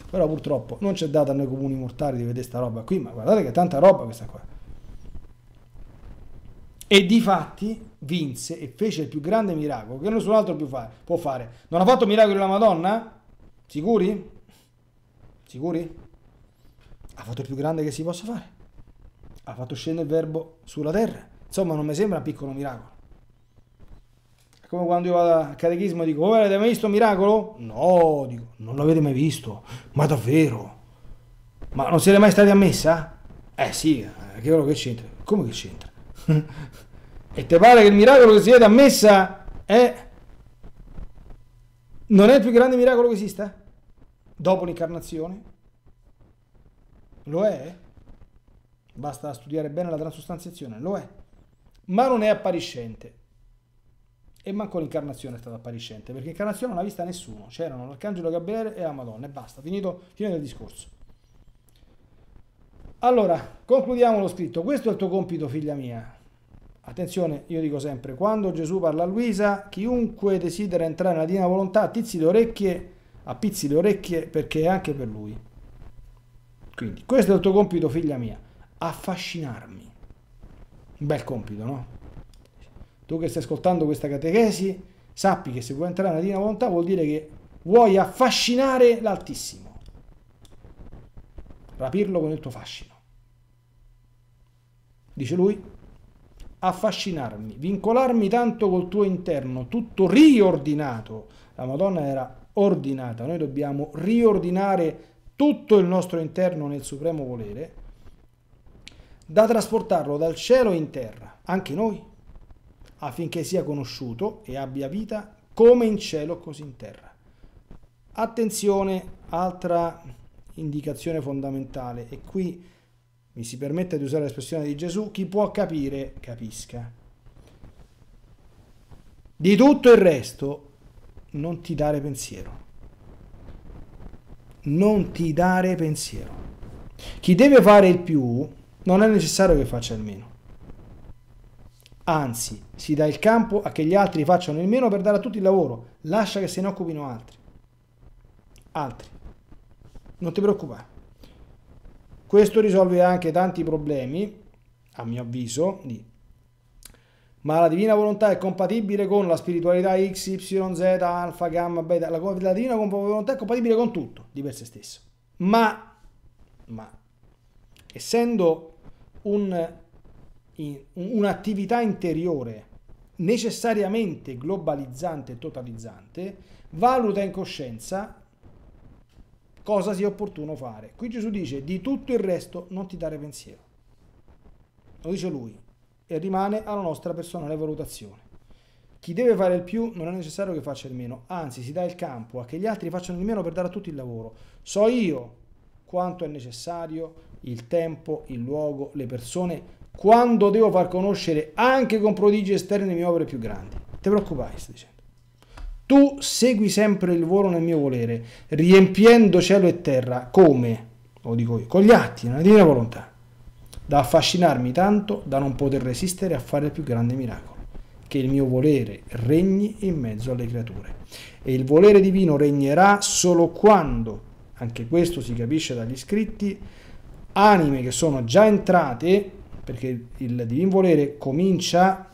Però purtroppo non c'è data a noi comuni mortali di vedere sta roba qui, ma guardate che tanta roba questa qua. E di fatti vinse e fece il più grande miracolo che nessun altro più fa, può fare. Non ha fatto miracoli la Madonna? Sicuri? Sicuri? Ha fatto il più grande che si possa fare. Ha fatto scendere il verbo sulla terra. Insomma, non mi sembra un piccolo miracolo. È come quando io vado al catechismo e dico, voi oh, avete mai visto un miracolo? No, dico, non l'avete mai visto. Ma davvero? Ma non siete mai stati a messa? Eh sì, eh, che quello che c'entra? Come che c'entra? [LAUGHS] e te pare che il miracolo che siete a messa è... non è il più grande miracolo che esista? Dopo l'incarnazione? Lo è? Eh. Basta studiare bene la transustanziazione, lo è. Ma non è appariscente e manco l'incarnazione è stata appariscente, perché l'incarnazione non l'ha vista nessuno, c'erano l'arcangelo Gabriele e la Madonna e basta, finito, finito il discorso. Allora, concludiamo lo scritto, questo è il tuo compito figlia mia. Attenzione, io dico sempre, quando Gesù parla a Luisa, chiunque desidera entrare nella divina volontà, tizzi le orecchie, appizzi le orecchie perché è anche per lui. Quindi, questo è il tuo compito figlia mia, affascinarmi. Un bel compito, no? tu che stai ascoltando questa catechesi, sappi che se vuoi entrare nella divina volontà vuol dire che vuoi affascinare l'Altissimo, rapirlo con il tuo fascino. Dice lui, affascinarmi, vincolarmi tanto col tuo interno, tutto riordinato. La Madonna era ordinata, noi dobbiamo riordinare tutto il nostro interno nel supremo volere, da trasportarlo dal cielo in terra, anche noi affinché sia conosciuto e abbia vita come in cielo così in terra. Attenzione, altra indicazione fondamentale e qui mi si permette di usare l'espressione di Gesù, chi può capire capisca. Di tutto il resto non ti dare pensiero. Non ti dare pensiero. Chi deve fare il più non è necessario che faccia il meno. Anzi, si dà il campo a che gli altri facciano il meno per dare a tutti il lavoro. Lascia che se ne occupino altri. Altri. Non ti preoccupare. Questo risolve anche tanti problemi, a mio avviso, di ma la divina volontà è compatibile con la spiritualità X, Y, Z, alfa, gamma, beta. La, la divina volontà è compatibile con tutto di per se stesso. Ma, ma essendo un un'attività interiore necessariamente globalizzante e totalizzante, valuta in coscienza cosa sia opportuno fare. Qui Gesù dice di tutto il resto non ti dare pensiero. Lo dice lui e rimane alla nostra personale valutazione. Chi deve fare il più non è necessario che faccia il meno, anzi si dà il campo a che gli altri facciano il meno per dare a tutti il lavoro. So io quanto è necessario il tempo, il luogo, le persone quando devo far conoscere anche con prodigi esterni le mie opere più grandi. Te preoccupare, sta dicendo. Tu segui sempre il volo nel mio volere, riempiendo cielo e terra, come? Lo dico io, con gli atti, nella divina volontà, da affascinarmi tanto da non poter resistere a fare il più grande miracolo, che il mio volere regni in mezzo alle creature. E il volere divino regnerà solo quando, anche questo si capisce dagli scritti, anime che sono già entrate perché il divin volere comincia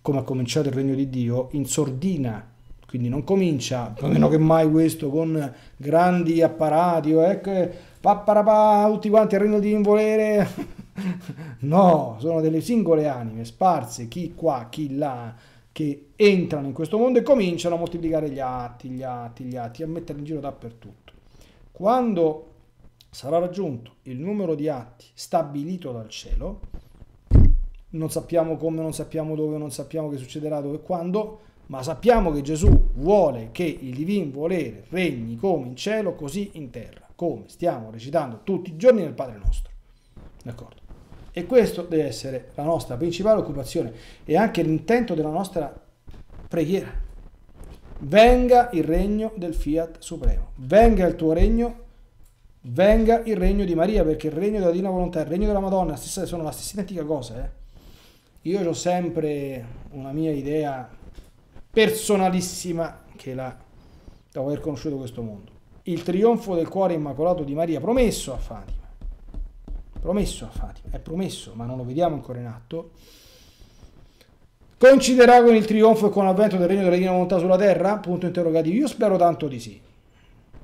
come ha cominciato il regno di Dio in sordina quindi non comincia, a meno che mai questo, con grandi apparati, o ecco, papparapà, tutti quanti al regno di involere. [LAUGHS] no, sono delle singole anime sparse, chi qua, chi là, che entrano in questo mondo e cominciano a moltiplicare gli atti, gli atti, gli atti, a mettere in giro dappertutto. Quando sarà raggiunto il numero di atti stabilito dal cielo, non sappiamo come, non sappiamo dove, non sappiamo che succederà, dove e quando, ma sappiamo che Gesù vuole che il divin volere regni come in cielo, così in terra, come stiamo recitando tutti i giorni nel Padre nostro. D'accordo? E questo deve essere la nostra principale occupazione e anche l'intento della nostra preghiera. Venga il regno del Fiat Supremo, venga il tuo regno venga il regno di Maria, perché il regno della Divina Volontà e il regno della Madonna sono la stessa identica cosa. Eh. Io ho sempre una mia idea personalissima che la, dopo aver conosciuto questo mondo. Il trionfo del cuore immacolato di Maria promesso a Fatima, promesso a Fatima, è promesso, ma non lo vediamo ancora in atto, coinciderà con il trionfo e con l'avvento del regno della Divina Volontà sulla terra? Punto interrogativo. Io spero tanto di sì.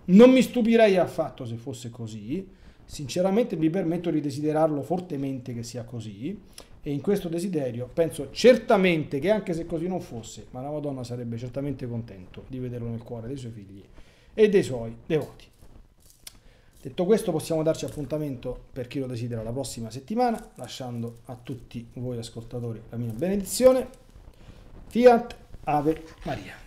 Non mi stupirei affatto se fosse così, sinceramente mi permetto di desiderarlo fortemente che sia così e in questo desiderio penso certamente che anche se così non fosse, ma la Madonna sarebbe certamente contento di vederlo nel cuore dei suoi figli e dei suoi devoti. Detto questo possiamo darci appuntamento per chi lo desidera la prossima settimana, lasciando a tutti voi ascoltatori la mia benedizione. Fiat Ave Maria.